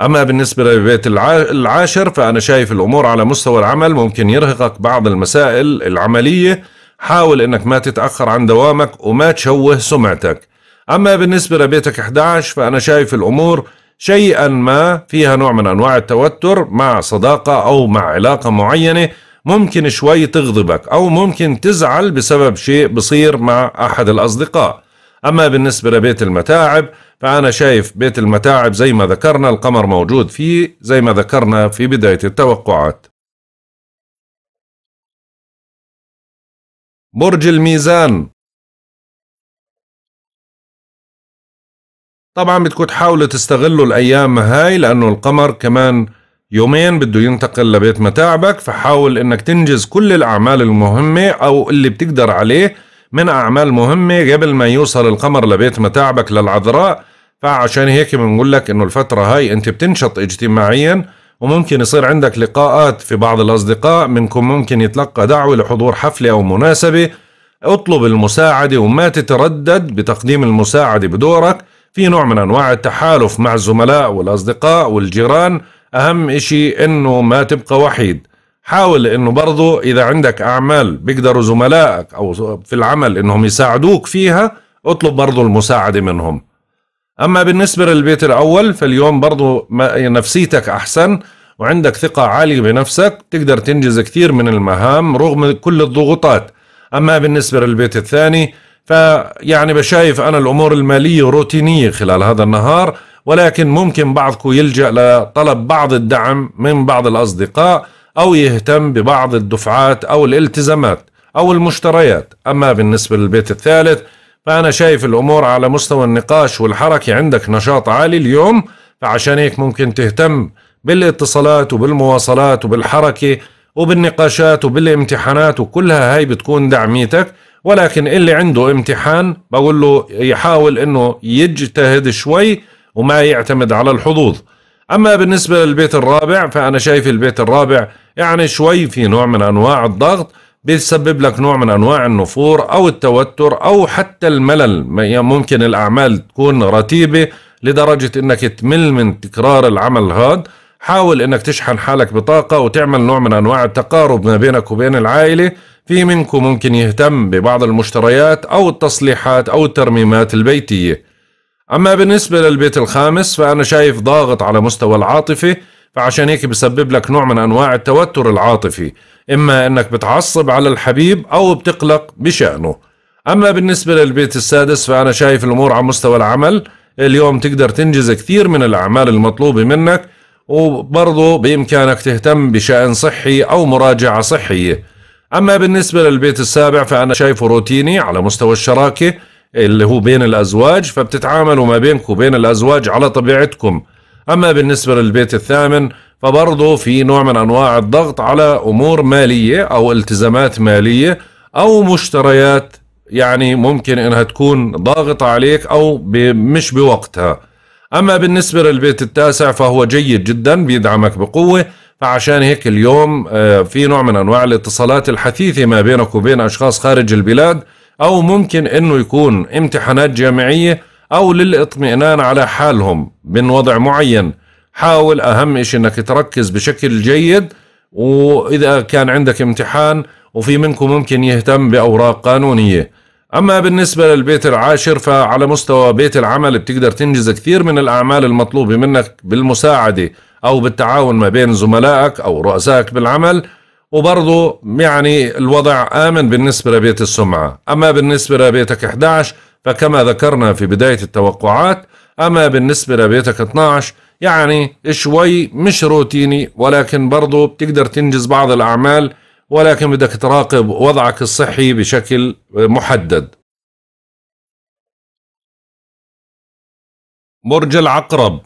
أما بالنسبة للبيت العاشر فأنا شايف الأمور على مستوى العمل ممكن يرهقك بعض المسائل العملية حاول انك ما تتأخر عن دوامك وما تشوه سمعتك اما بالنسبة لبيتك 11 فانا شايف الامور شيئا ما فيها نوع من انواع التوتر مع صداقة او مع علاقة معينة ممكن شوي تغضبك او ممكن تزعل بسبب شيء بصير مع احد الاصدقاء اما بالنسبة لبيت المتاعب فانا شايف بيت المتاعب زي ما ذكرنا القمر موجود فيه زي ما ذكرنا في بداية التوقعات برج الميزان طبعا بدكم تحاولوا تستغلوا الايام هاي لانه القمر كمان يومين بده ينتقل لبيت متاعبك فحاول انك تنجز كل الاعمال المهمه او اللي بتقدر عليه من اعمال مهمه قبل ما يوصل القمر لبيت متاعبك للعذراء فعشان هيك بنقول لك انه الفتره هاي انت بتنشط اجتماعيا وممكن يصير عندك لقاءات في بعض الأصدقاء منكم ممكن يتلقى دعوة لحضور حفلة أو مناسبة اطلب المساعدة وما تتردد بتقديم المساعدة بدورك في نوع من أنواع التحالف مع الزملاء والأصدقاء والجيران أهم إشي إنه ما تبقى وحيد حاول إنه برضو إذا عندك أعمال بيقدروا زملائك أو في العمل إنهم يساعدوك فيها اطلب برضو المساعدة منهم اما بالنسبه للبيت الاول فاليوم برضه نفسيتك احسن وعندك ثقه عاليه بنفسك تقدر تنجز كثير من المهام رغم كل الضغوطات اما بالنسبه للبيت الثاني فيعني بشايف انا الامور الماليه روتينيه خلال هذا النهار ولكن ممكن بعضكم يلجا لطلب بعض الدعم من بعض الاصدقاء او يهتم ببعض الدفعات او الالتزامات او المشتريات اما بالنسبه للبيت الثالث فأنا شايف الأمور على مستوى النقاش والحركة عندك نشاط عالي اليوم فعشان هيك ممكن تهتم بالاتصالات وبالمواصلات وبالحركة وبالنقاشات وبالامتحانات وكلها هاي بتكون دعميتك ولكن اللي عنده امتحان بقول له يحاول انه يجتهد شوي وما يعتمد على الحظوظ اما بالنسبه للبيت الرابع فانا شايف البيت الرابع يعني شوي في نوع من انواع الضغط بيسبب لك نوع من انواع النفور او التوتر او حتى الملل يعني ممكن الاعمال تكون رتيبه لدرجه انك تمل من تكرار العمل هذا حاول انك تشحن حالك بطاقه وتعمل نوع من انواع التقارب ما بينك وبين العائله في منكم ممكن يهتم ببعض المشتريات او التصليحات او الترميمات البيتيه اما بالنسبه للبيت الخامس فانا شايف ضاغط على مستوى العاطفه فعشان هيك بسبب لك نوع من انواع التوتر العاطفي اما انك بتعصب على الحبيب او بتقلق بشأنه اما بالنسبة للبيت السادس فانا شايف الامور على مستوى العمل اليوم تقدر تنجز كثير من الاعمال المطلوبة منك وبرضه بامكانك تهتم بشأن صحي او مراجعة صحية اما بالنسبة للبيت السابع فانا شايفه روتيني على مستوى الشراكة اللي هو بين الازواج فبتتعاملوا ما بينكم وبين الازواج على طبيعتكم اما بالنسبة للبيت الثامن فبرضه في نوع من انواع الضغط على امور ماليه او التزامات ماليه او مشتريات يعني ممكن انها تكون ضاغطه عليك او مش بوقتها. اما بالنسبه للبيت التاسع فهو جيد جدا بيدعمك بقوه فعشان هيك اليوم آه، في نوع من انواع الاتصالات الحثيثه ما بينك وبين اشخاص خارج البلاد او ممكن انه يكون امتحانات جامعيه او للاطمئنان على حالهم من وضع معين حاول اهم شيء انك تركز بشكل جيد واذا كان عندك امتحان وفي منكم ممكن يهتم باوراق قانونيه اما بالنسبه للبيت العاشر فعلى مستوى بيت العمل بتقدر تنجز كثير من الاعمال المطلوبه منك بالمساعده او بالتعاون ما بين زملائك او رؤسائك بالعمل وبرضه يعني الوضع آمن بالنسبة لبيت السمعة أما بالنسبة لبيتك 11 فكما ذكرنا في بداية التوقعات أما بالنسبة لبيتك 12 يعني شوي مش روتيني ولكن برضه بتقدر تنجز بعض الأعمال ولكن بدك تراقب وضعك الصحي بشكل محدد برج العقرب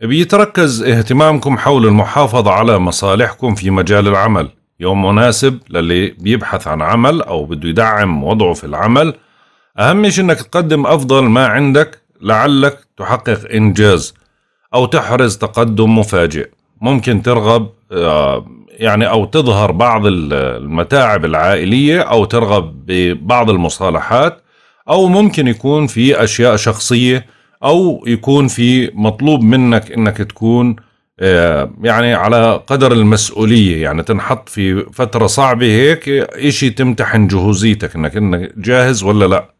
بيتركز اهتمامكم حول المحافظة على مصالحكم في مجال العمل يوم مناسب للي بيبحث عن عمل أو بده يدعم وضعه في العمل أهم شيء أنك تقدم أفضل ما عندك لعلك تحقق إنجاز أو تحرز تقدم مفاجئ ممكن ترغب آه، يعني أو تظهر بعض المتاعب العائلية أو ترغب ببعض المصالحات أو ممكن يكون في أشياء شخصية أو يكون في مطلوب منك أنك تكون آه، يعني على قدر المسؤولية يعني تنحط في فترة صعبة هيك إشي تمتحن جهوزيتك أنك, إنك جاهز ولا لأ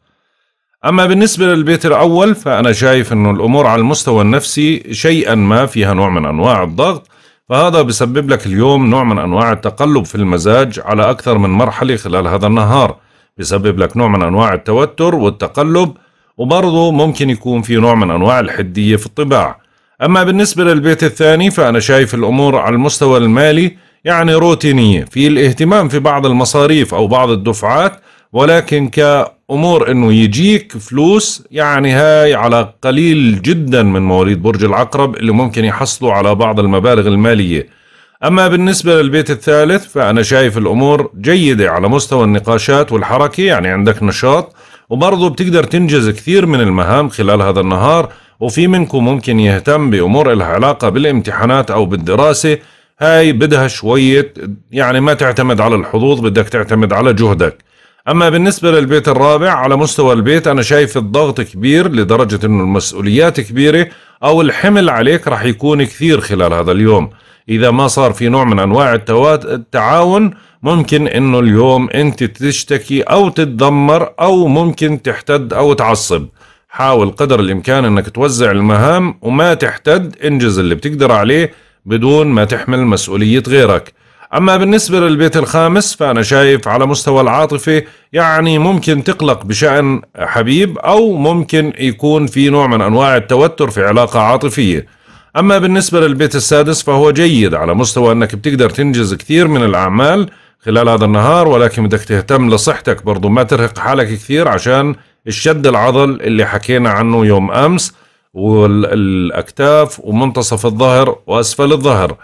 أما بالنسبة للبيت الأول فأنا شايف أنه الأمور على المستوى النفسي شيئا ما فيها نوع من أنواع الضغط فهذا بسبب لك اليوم نوع من أنواع التقلب في المزاج على أكثر من مرحلة خلال هذا النهار بسبب لك نوع من أنواع التوتر والتقلب وبرضه ممكن يكون في نوع من أنواع الحدية في الطباع أما بالنسبة للبيت الثاني فأنا شايف الأمور على المستوى المالي يعني روتينية في الاهتمام في بعض المصاريف أو بعض الدفعات ولكن كأمور أنه يجيك فلوس يعني هاي على قليل جدا من مواليد برج العقرب اللي ممكن يحصلوا على بعض المبالغ المالية أما بالنسبة للبيت الثالث فأنا شايف الأمور جيدة على مستوى النقاشات والحركة يعني عندك نشاط وبرضه بتقدر تنجز كثير من المهام خلال هذا النهار وفي منكم ممكن يهتم بأمور لها علاقة بالامتحانات أو بالدراسة هاي بدها شوية يعني ما تعتمد على الحظوظ بدك تعتمد على جهدك أما بالنسبة للبيت الرابع على مستوى البيت أنا شايف الضغط كبير لدرجة أنه المسؤوليات كبيرة أو الحمل عليك راح يكون كثير خلال هذا اليوم إذا ما صار في نوع من أنواع التعاون ممكن أنه اليوم أنت تشتكي أو تتذمر أو ممكن تحتد أو تعصب حاول قدر الإمكان أنك توزع المهام وما تحتد انجز اللي بتقدر عليه بدون ما تحمل مسؤولية غيرك أما بالنسبة للبيت الخامس فأنا شايف على مستوى العاطفة يعني ممكن تقلق بشأن حبيب أو ممكن يكون في نوع من أنواع التوتر في علاقة عاطفية أما بالنسبة للبيت السادس فهو جيد على مستوى أنك بتقدر تنجز كثير من الأعمال خلال هذا النهار ولكن بدك تهتم لصحتك برضو ما ترهق حالك كثير عشان الشد العضل اللي حكينا عنه يوم أمس والأكتاف ومنتصف الظهر وأسفل الظهر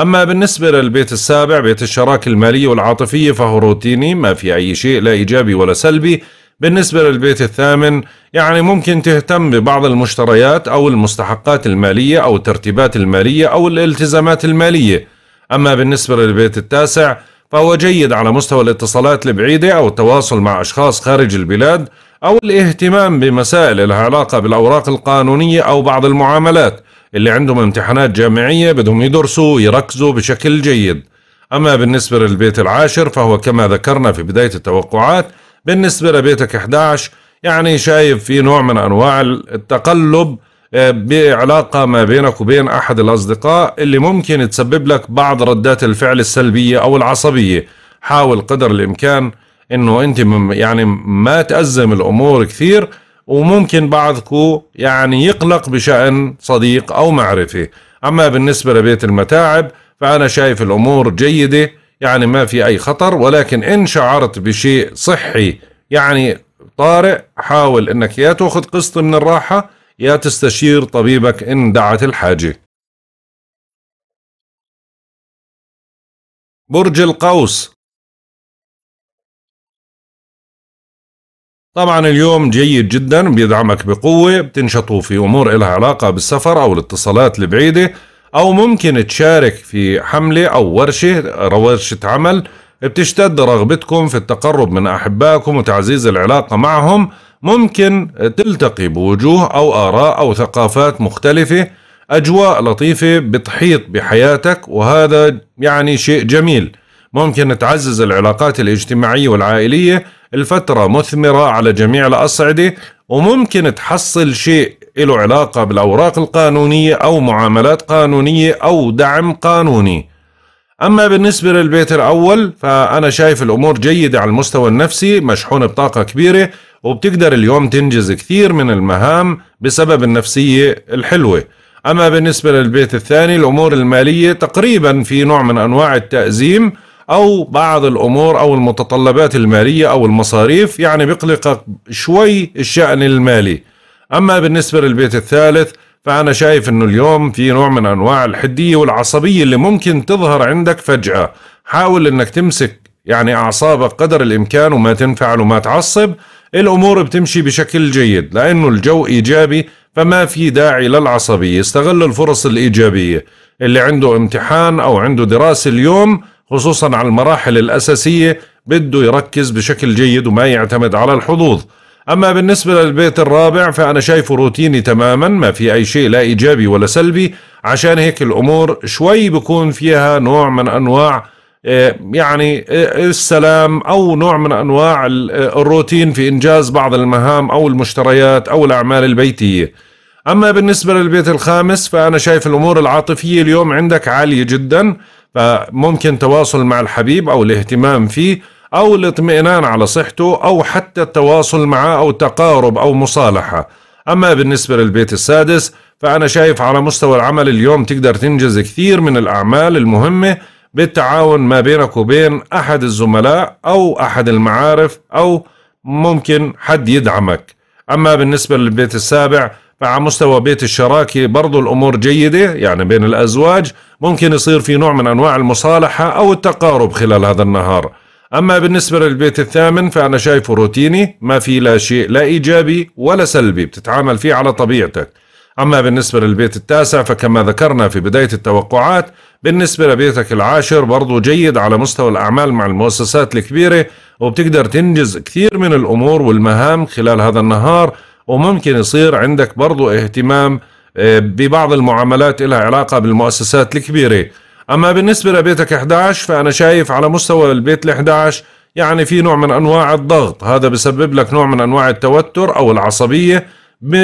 أما بالنسبة للبيت السابع بيت الشراكة المالية والعاطفية فهو روتيني ما في أي شيء لا إيجابي ولا سلبي بالنسبة للبيت الثامن يعني ممكن تهتم ببعض المشتريات أو المستحقات المالية أو الترتيبات المالية أو الالتزامات المالية أما بالنسبة للبيت التاسع فهو جيد على مستوى الاتصالات البعيدة أو التواصل مع أشخاص خارج البلاد أو الاهتمام بمسائل علاقة بالأوراق القانونية أو بعض المعاملات اللي عندهم امتحانات جامعية بدهم يدرسوا ويركزوا بشكل جيد أما بالنسبة للبيت العاشر فهو كما ذكرنا في بداية التوقعات بالنسبة لبيتك 11 يعني شايف في نوع من أنواع التقلب آه، بعلاقة ما بينك وبين أحد الأصدقاء اللي ممكن تسبب لك بعض ردات الفعل السلبية أو العصبية حاول قدر الإمكان أنه أنت يعني ما تأزم الأمور كثير وممكن بعضكم يعني يقلق بشأن صديق أو معرفة أما بالنسبة لبيت المتاعب فأنا شايف الأمور جيدة يعني ما في أي خطر ولكن إن شعرت بشيء صحي يعني طارئ حاول أنك يا تأخذ قسط من الراحة يا تستشير طبيبك إن دعت الحاجة برج القوس طبعا اليوم جيد جدا بيدعمك بقوة بتنشطوا في أمور إلها علاقة بالسفر أو الاتصالات البعيدة أو ممكن تشارك في حملة أو ورشة ورشة عمل بتشتد رغبتكم في التقرب من أحبائكم وتعزيز العلاقة معهم ممكن تلتقي بوجوه أو آراء أو ثقافات مختلفة أجواء لطيفة بتحيط بحياتك وهذا يعني شيء جميل ممكن تعزز العلاقات الاجتماعية والعائلية الفترة مثمرة على جميع الأصعدة وممكن تحصل شيء له علاقة بالأوراق القانونية أو معاملات قانونية أو دعم قانوني أما بالنسبة للبيت الأول فأنا شايف الأمور جيدة على المستوى النفسي مشحونة بطاقة كبيرة وبتقدر اليوم تنجز كثير من المهام بسبب النفسية الحلوة أما بالنسبة للبيت الثاني الأمور المالية تقريبا في نوع من أنواع التأزيم او بعض الامور او المتطلبات الماليه او المصاريف يعني بيقلقك شوي الشان المالي اما بالنسبه للبيت الثالث فانا شايف انه اليوم في نوع من انواع الحديه والعصبيه اللي ممكن تظهر عندك فجاه حاول انك تمسك يعني اعصابك قدر الامكان وما تنفعل وما تعصب الامور بتمشي بشكل جيد لانه الجو ايجابي فما في داعي للعصبيه استغل الفرص الايجابيه اللي عنده امتحان او عنده دراسه اليوم خصوصا على المراحل الأساسية بده يركز بشكل جيد وما يعتمد على الحظوظ أما بالنسبة للبيت الرابع فأنا شايفه روتيني تماما ما في أي شيء لا إيجابي ولا سلبي عشان هيك الأمور شوي بكون فيها نوع من أنواع آه، يعني آه، السلام او نوع من انواع آه، الروتين في انجاز بعض المهام او المشتريات او الاعمال البيتيه. اما بالنسبه للبيت الخامس فانا شايف الامور العاطفيه اليوم عندك عاليه جدا فممكن تواصل مع الحبيب أو الاهتمام فيه أو الاطمئنان على صحته أو حتى التواصل معه أو تقارب أو مصالحة أما بالنسبة للبيت السادس فأنا شايف على مستوى العمل اليوم تقدر تنجز كثير من الأعمال المهمة بالتعاون ما بينك وبين أحد الزملاء أو أحد المعارف أو ممكن حد يدعمك أما بالنسبة للبيت السابع مع مستوى بيت الشراكة برضو الأمور جيدة يعني بين الأزواج ممكن يصير في نوع من أنواع المصالحة أو التقارب خلال هذا النهار أما بالنسبة للبيت الثامن فأنا شايفه روتيني ما في لا شيء لا إيجابي ولا سلبي بتتعامل فيه على طبيعتك أما بالنسبة للبيت التاسع فكما ذكرنا في بداية التوقعات بالنسبة لبيتك العاشر برضو جيد على مستوى الأعمال مع المؤسسات الكبيرة وبتقدر تنجز كثير من الأمور والمهام خلال هذا النهار وممكن يصير عندك برضو اهتمام آه، ببعض المعاملات لها علاقة بالمؤسسات الكبيرة أما بالنسبة لبيتك 11 فأنا شايف على مستوى البيت ال 11 يعني في نوع من أنواع الضغط هذا بسبب لك نوع من أنواع التوتر أو العصبية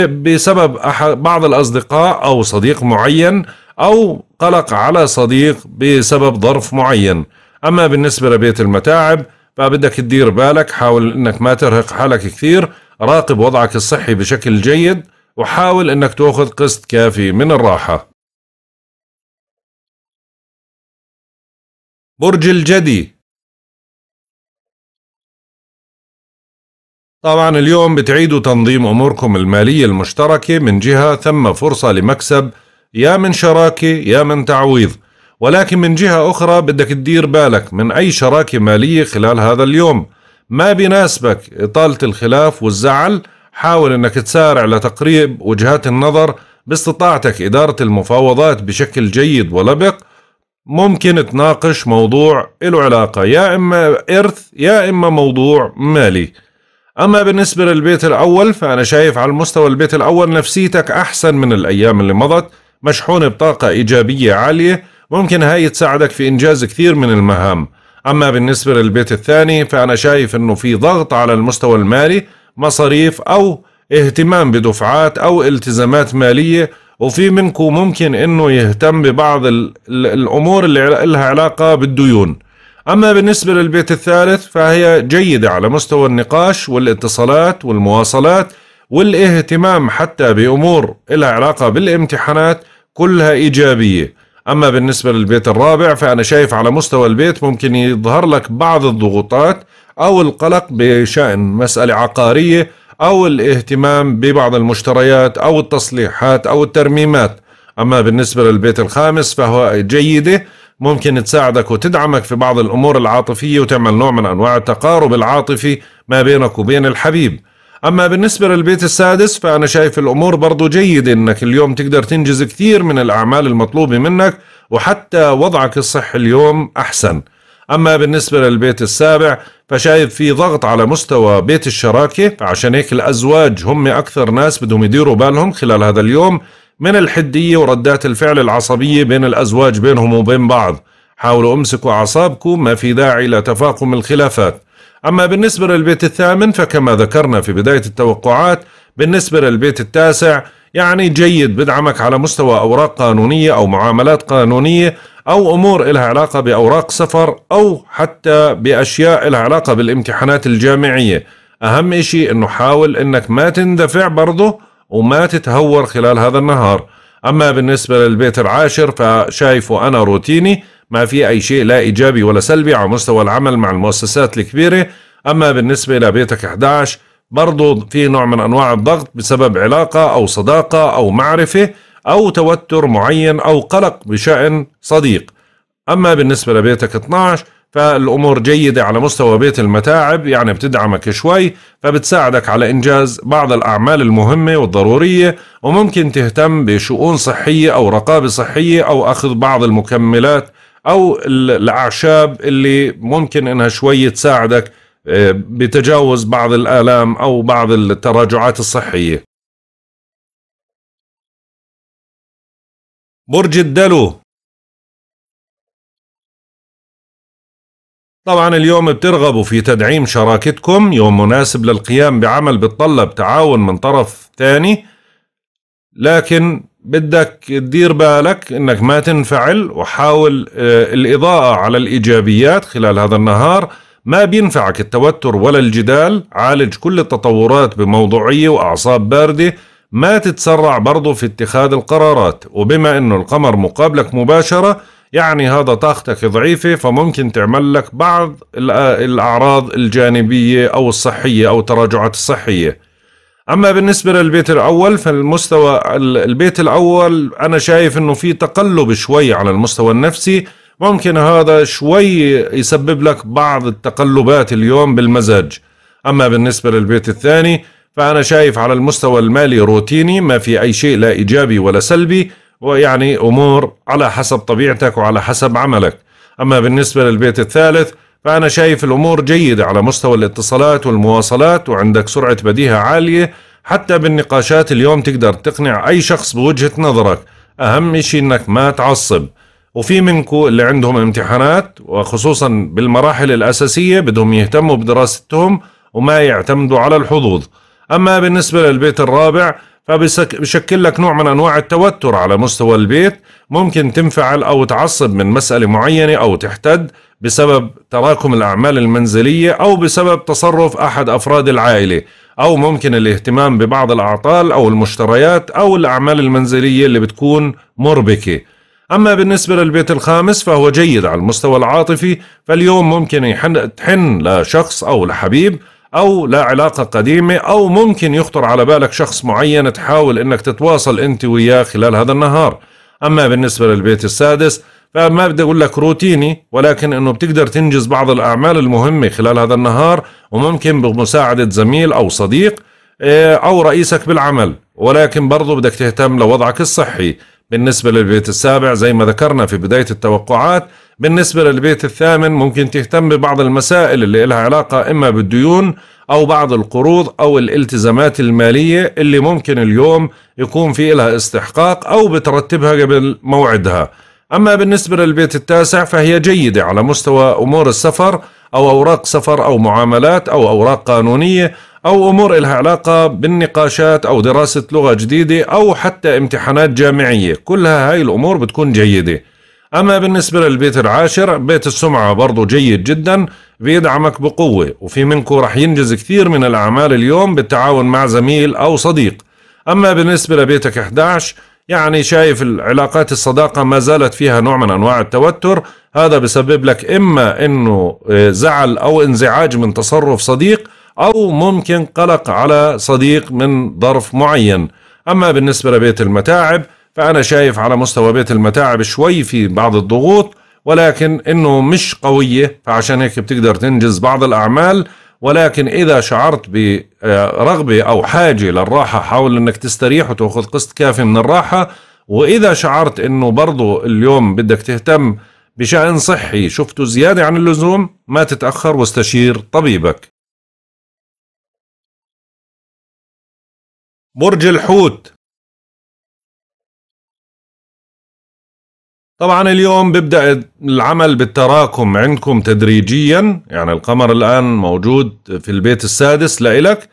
بسبب بعض الأصدقاء أو صديق معين أو قلق على صديق بسبب ظرف معين أما بالنسبة لبيت المتاعب فبدك تدير بالك حاول أنك ما ترهق حالك كثير راقب وضعك الصحي بشكل جيد وحاول أنك تأخذ قسط كافي من الراحة برج الجدي طبعا اليوم بتعيدوا تنظيم أموركم المالية المشتركة من جهة ثم فرصة لمكسب يا من شراكة يا من تعويض ولكن من جهة أخرى بدك تدير بالك من أي شراكة مالية خلال هذا اليوم ما بيناسبك إطالة الخلاف والزعل حاول أنك تسارع لتقريب وجهات النظر باستطاعتك إدارة المفاوضات بشكل جيد ولبق ممكن تناقش موضوع له علاقة يا إما إرث يا إما موضوع مالي أما بالنسبة للبيت الأول فأنا شايف على المستوى البيت الأول نفسيتك أحسن من الأيام اللي مضت مشحون بطاقة إيجابية عالية ممكن هاي تساعدك في إنجاز كثير من المهام أما بالنسبة للبيت الثاني فأنا شايف أنه في ضغط على المستوى المالي مصاريف أو اهتمام بدفعات أو التزامات مالية وفي منكم ممكن أنه يهتم ببعض الأمور اللي لها علاقة بالديون أما بالنسبة للبيت الثالث فهي جيدة على مستوى النقاش والاتصالات والمواصلات والاهتمام حتى بأمور لها علاقة بالامتحانات كلها إيجابية أما بالنسبة للبيت الرابع فأنا شايف على مستوى البيت ممكن يظهر لك بعض الضغوطات أو القلق بشأن مسألة عقارية أو الاهتمام ببعض المشتريات أو التصليحات أو الترميمات أما بالنسبة للبيت الخامس فهو جيدة ممكن تساعدك وتدعمك في بعض الأمور العاطفية وتعمل نوع من أنواع التقارب العاطفي ما بينك وبين الحبيب أما بالنسبة للبيت السادس فأنا شايف الأمور برضو جيدة إنك اليوم تقدر تنجز كثير من الأعمال المطلوبة منك وحتى وضعك الصحي اليوم أحسن أما بالنسبة للبيت السابع فشايف في ضغط على مستوى بيت الشراكة فعشان هيك الأزواج هم أكثر ناس بدهم يديروا بالهم خلال هذا اليوم من الحدية وردات الفعل العصبية بين الأزواج بينهم وبين بعض حاولوا امسكوا أعصابكم ما في داعي لتفاقم الخلافات أما بالنسبة للبيت الثامن فكما ذكرنا في بداية التوقعات بالنسبة للبيت التاسع يعني جيد بدعمك على مستوى أوراق قانونية أو معاملات قانونية أو أمور إلها علاقة بأوراق سفر أو حتى بأشياء إلها علاقة بالامتحانات الجامعية أهم إشي أنه حاول أنك ما تندفع برضه وما تتهور خلال هذا النهار أما بالنسبة للبيت العاشر فشايفه أنا روتيني ما في أي شيء لا إيجابي ولا سلبي على مستوى العمل مع المؤسسات الكبيرة أما بالنسبة لبيتك 11 برضو في نوع من أنواع الضغط بسبب علاقة أو صداقة أو معرفة أو توتر معين أو قلق بشأن صديق أما بالنسبة لبيتك 12 فالأمور جيدة على مستوى بيت المتاعب يعني بتدعمك شوي فبتساعدك على إنجاز بعض الأعمال المهمة والضرورية وممكن تهتم بشؤون صحية أو رقابة صحية أو أخذ بعض المكملات او الاعشاب اللي ممكن انها شوي تساعدك آه، بتجاوز بعض الالام او بعض التراجعات الصحيه برج الدلو طبعا اليوم بترغبوا في تدعيم شراكتكم يوم مناسب للقيام بعمل بتطلب تعاون من طرف ثاني لكن بدك تدير بالك انك ما تنفعل وحاول آه، الاضاءة على الايجابيات خلال هذا النهار ما بينفعك التوتر ولا الجدال عالج كل التطورات بموضوعية واعصاب باردة ما تتسرع برضه في اتخاذ القرارات وبما انه القمر مقابلك مباشرة يعني هذا طاقتك ضعيفة فممكن تعمل لك بعض الاعراض الجانبية او الصحية او التراجعات الصحية اما بالنسبه للبيت الاول فالمستوى البيت الاول انا شايف انه في تقلب شوي على المستوى النفسي ممكن هذا شوي يسبب لك بعض التقلبات اليوم بالمزاج اما بالنسبه للبيت الثاني فانا شايف على المستوى المالي روتيني ما في اي شيء لا ايجابي ولا سلبي ويعني امور على حسب طبيعتك وعلى حسب عملك اما بالنسبه للبيت الثالث فأنا شايف الأمور جيدة على مستوى الاتصالات والمواصلات وعندك سرعة بديهة عالية حتى بالنقاشات اليوم تقدر تقنع أي شخص بوجهة نظرك أهم شيء أنك ما تعصب وفي منكم اللي عندهم امتحانات وخصوصا بالمراحل الأساسية بدهم يهتموا بدراستهم وما يعتمدوا على الحظوظ أما بالنسبة للبيت الرابع فبشكل لك نوع من انواع التوتر على مستوى البيت ممكن تنفعل او تعصب من مساله معينه او تحتد بسبب تراكم الاعمال المنزليه او بسبب تصرف احد افراد العائله او ممكن الاهتمام ببعض الاعطال او المشتريات او الاعمال المنزليه اللي بتكون مربكه أما بالنسبة للبيت الخامس فهو جيد على المستوى العاطفي فاليوم ممكن يحن تحن لشخص أو لحبيب او لا علاقه قديمه او ممكن يخطر على بالك شخص معين تحاول انك تتواصل انت وياه خلال هذا النهار اما بالنسبه للبيت السادس فما بدي اقول لك روتيني ولكن انه بتقدر تنجز بعض الاعمال المهمه خلال هذا النهار وممكن بمساعده زميل او صديق آه، او رئيسك بالعمل ولكن برضو بدك تهتم لوضعك الصحي بالنسبه للبيت السابع زي ما ذكرنا في بدايه التوقعات بالنسبة للبيت الثامن ممكن تهتم ببعض المسائل اللي لها علاقة إما بالديون أو بعض القروض أو الالتزامات المالية اللي ممكن اليوم يكون في لها استحقاق أو بترتبها قبل موعدها أما بالنسبة للبيت التاسع فهي جيدة على مستوى أمور السفر أو أوراق سفر أو معاملات أو أوراق قانونية أو أمور لها علاقة بالنقاشات أو دراسة لغة جديدة أو حتى امتحانات جامعية كلها هاي الأمور بتكون جيدة أما بالنسبة للبيت العاشر بيت السمعة برضو جيد جدا بيدعمك بقوة وفي منكم رح ينجز كثير من الأعمال اليوم بالتعاون مع زميل أو صديق أما بالنسبة لبيتك 11 يعني شايف العلاقات الصداقة ما زالت فيها نوع من أنواع التوتر هذا بسبب لك إما أنه آه، زعل أو انزعاج من تصرف صديق أو ممكن قلق على صديق من ظرف معين أما بالنسبة لبيت المتاعب فأنا شايف على مستوى بيت المتاعب شوي في بعض الضغوط ولكن إنه مش قوية فعشان هيك بتقدر تنجز بعض الأعمال ولكن إذا شعرت برغبة أو حاجة للراحة حاول أنك تستريح وتأخذ قسط كافي من الراحة وإذا شعرت أنه برضو اليوم بدك تهتم بشأن صحي شفته زيادة عن اللزوم ما تتأخر واستشير طبيبك برج الحوت طبعا اليوم بيبدأ العمل بالتراكم عندكم تدريجيا يعني القمر الآن موجود في البيت السادس لإلك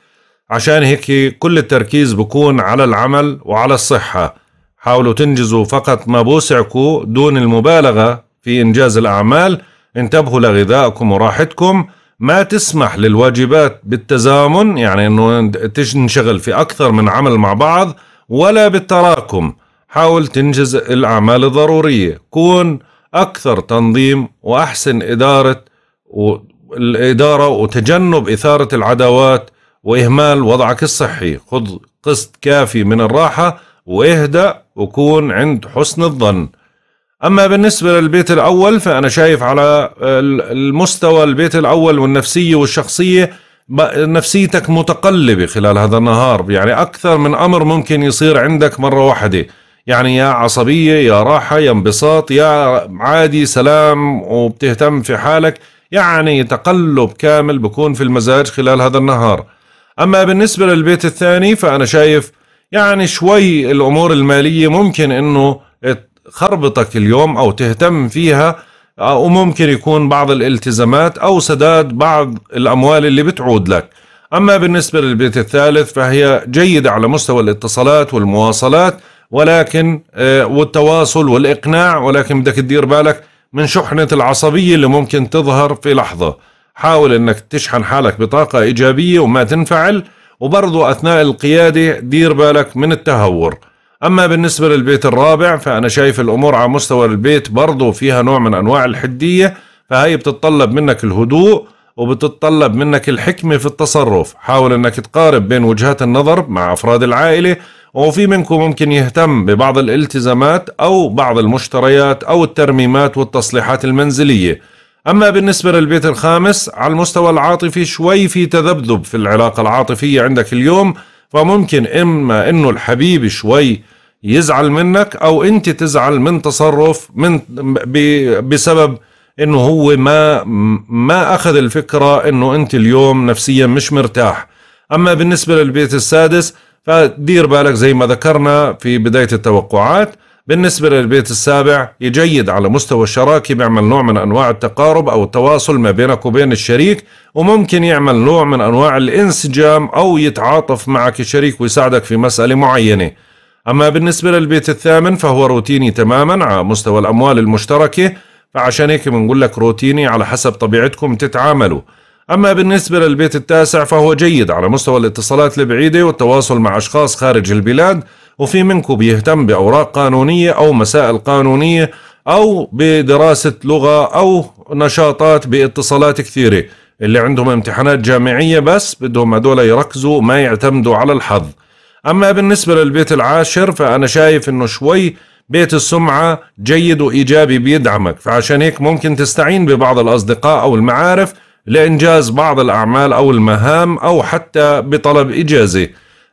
عشان هيك كل التركيز بكون على العمل وعلى الصحة حاولوا تنجزوا فقط ما بوسعكم دون المبالغة في إنجاز الأعمال انتبهوا لغذائكم وراحتكم ما تسمح للواجبات بالتزامن يعني انه تنشغل في اكثر من عمل مع بعض ولا بالتراكم حاول تنجز الأعمال الضرورية كون أكثر تنظيم وأحسن إدارة الإدارة وتجنب إثارة العداوات وإهمال وضعك الصحي خذ قسط كافي من الراحة واهدأ وكون عند حسن الظن أما بالنسبة للبيت الأول فأنا شايف على المستوى البيت الأول والنفسية والشخصية نفسيتك متقلبة خلال هذا النهار يعني أكثر من أمر ممكن يصير عندك مرة واحدة يعني يا عصبية يا راحة يا انبساط يا عادي سلام وبتهتم في حالك يعني تقلب كامل بكون في المزاج خلال هذا النهار أما بالنسبة للبيت الثاني فأنا شايف يعني شوي الأمور المالية ممكن أنه تخربطك اليوم أو تهتم فيها أو ممكن يكون بعض الالتزامات أو سداد بعض الأموال اللي بتعود لك أما بالنسبة للبيت الثالث فهي جيدة على مستوى الاتصالات والمواصلات ولكن آه، والتواصل والإقناع ولكن بدك تدير بالك من شحنة العصبية اللي ممكن تظهر في لحظة حاول أنك تشحن حالك بطاقة إيجابية وما تنفعل وبرضو أثناء القيادة دير بالك من التهور أما بالنسبة للبيت الرابع فأنا شايف الأمور على مستوى البيت برضو فيها نوع من أنواع الحدية فهي بتتطلب منك الهدوء وبتتطلب منك الحكمة في التصرف حاول أنك تقارب بين وجهات النظر مع أفراد العائلة وفي منكم ممكن يهتم ببعض الالتزامات أو بعض المشتريات أو الترميمات والتصليحات المنزلية أما بالنسبة للبيت الخامس على المستوى العاطفي شوي في تذبذب في العلاقة العاطفية عندك اليوم فممكن إما إنه الحبيب شوي يزعل منك أو أنت تزعل من تصرف من بسبب إنه هو ما ما أخذ الفكرة إنه أنت اليوم نفسيا مش مرتاح أما بالنسبة للبيت السادس فدير بالك زي ما ذكرنا في بداية التوقعات بالنسبة للبيت السابع يجيد على مستوى الشراكة بيعمل نوع من أنواع التقارب أو التواصل ما بينك وبين الشريك وممكن يعمل نوع من أنواع الانسجام أو يتعاطف معك الشريك ويساعدك في مسألة معينة أما بالنسبة للبيت الثامن فهو روتيني تماما على مستوى الأموال المشتركة فعشان هيك بنقول لك روتيني على حسب طبيعتكم تتعاملوا أما بالنسبة للبيت التاسع فهو جيد على مستوى الاتصالات البعيدة والتواصل مع أشخاص خارج البلاد وفي منكم بيهتم بأوراق قانونية أو مسائل قانونية أو بدراسة لغة أو نشاطات باتصالات كثيرة اللي عندهم امتحانات جامعية بس بدهم هدول يركزوا ما يعتمدوا على الحظ أما بالنسبة للبيت العاشر فأنا شايف أنه شوي بيت السمعة جيد وإيجابي بيدعمك فعشان هيك ممكن تستعين ببعض الأصدقاء أو المعارف لإنجاز بعض الأعمال أو المهام أو حتى بطلب إجازة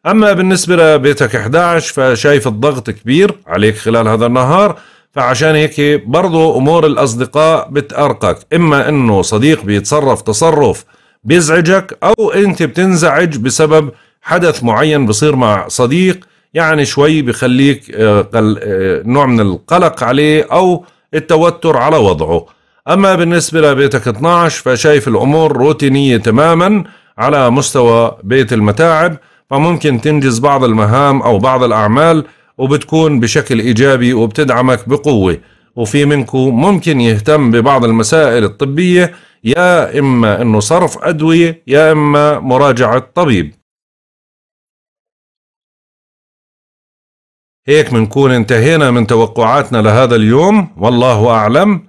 أما بالنسبة لبيتك 11 فشايف الضغط كبير عليك خلال هذا النهار فعشان هيك برضو أمور الأصدقاء بتأرقك إما أنه صديق بيتصرف تصرف بيزعجك أو أنت بتنزعج بسبب حدث معين بصير مع صديق يعني شوي بخليك آه، آه، نوع من القلق عليه أو التوتر على وضعه أما بالنسبة لبيتك 12 فشايف الأمور روتينية تماما على مستوى بيت المتاعب فممكن تنجز بعض المهام أو بعض الأعمال وبتكون بشكل إيجابي وبتدعمك بقوة وفي منكم ممكن يهتم ببعض المسائل الطبية يا إما أنه صرف أدوية يا إما مراجعة طبيب هيك بنكون انتهينا من توقعاتنا لهذا اليوم والله أعلم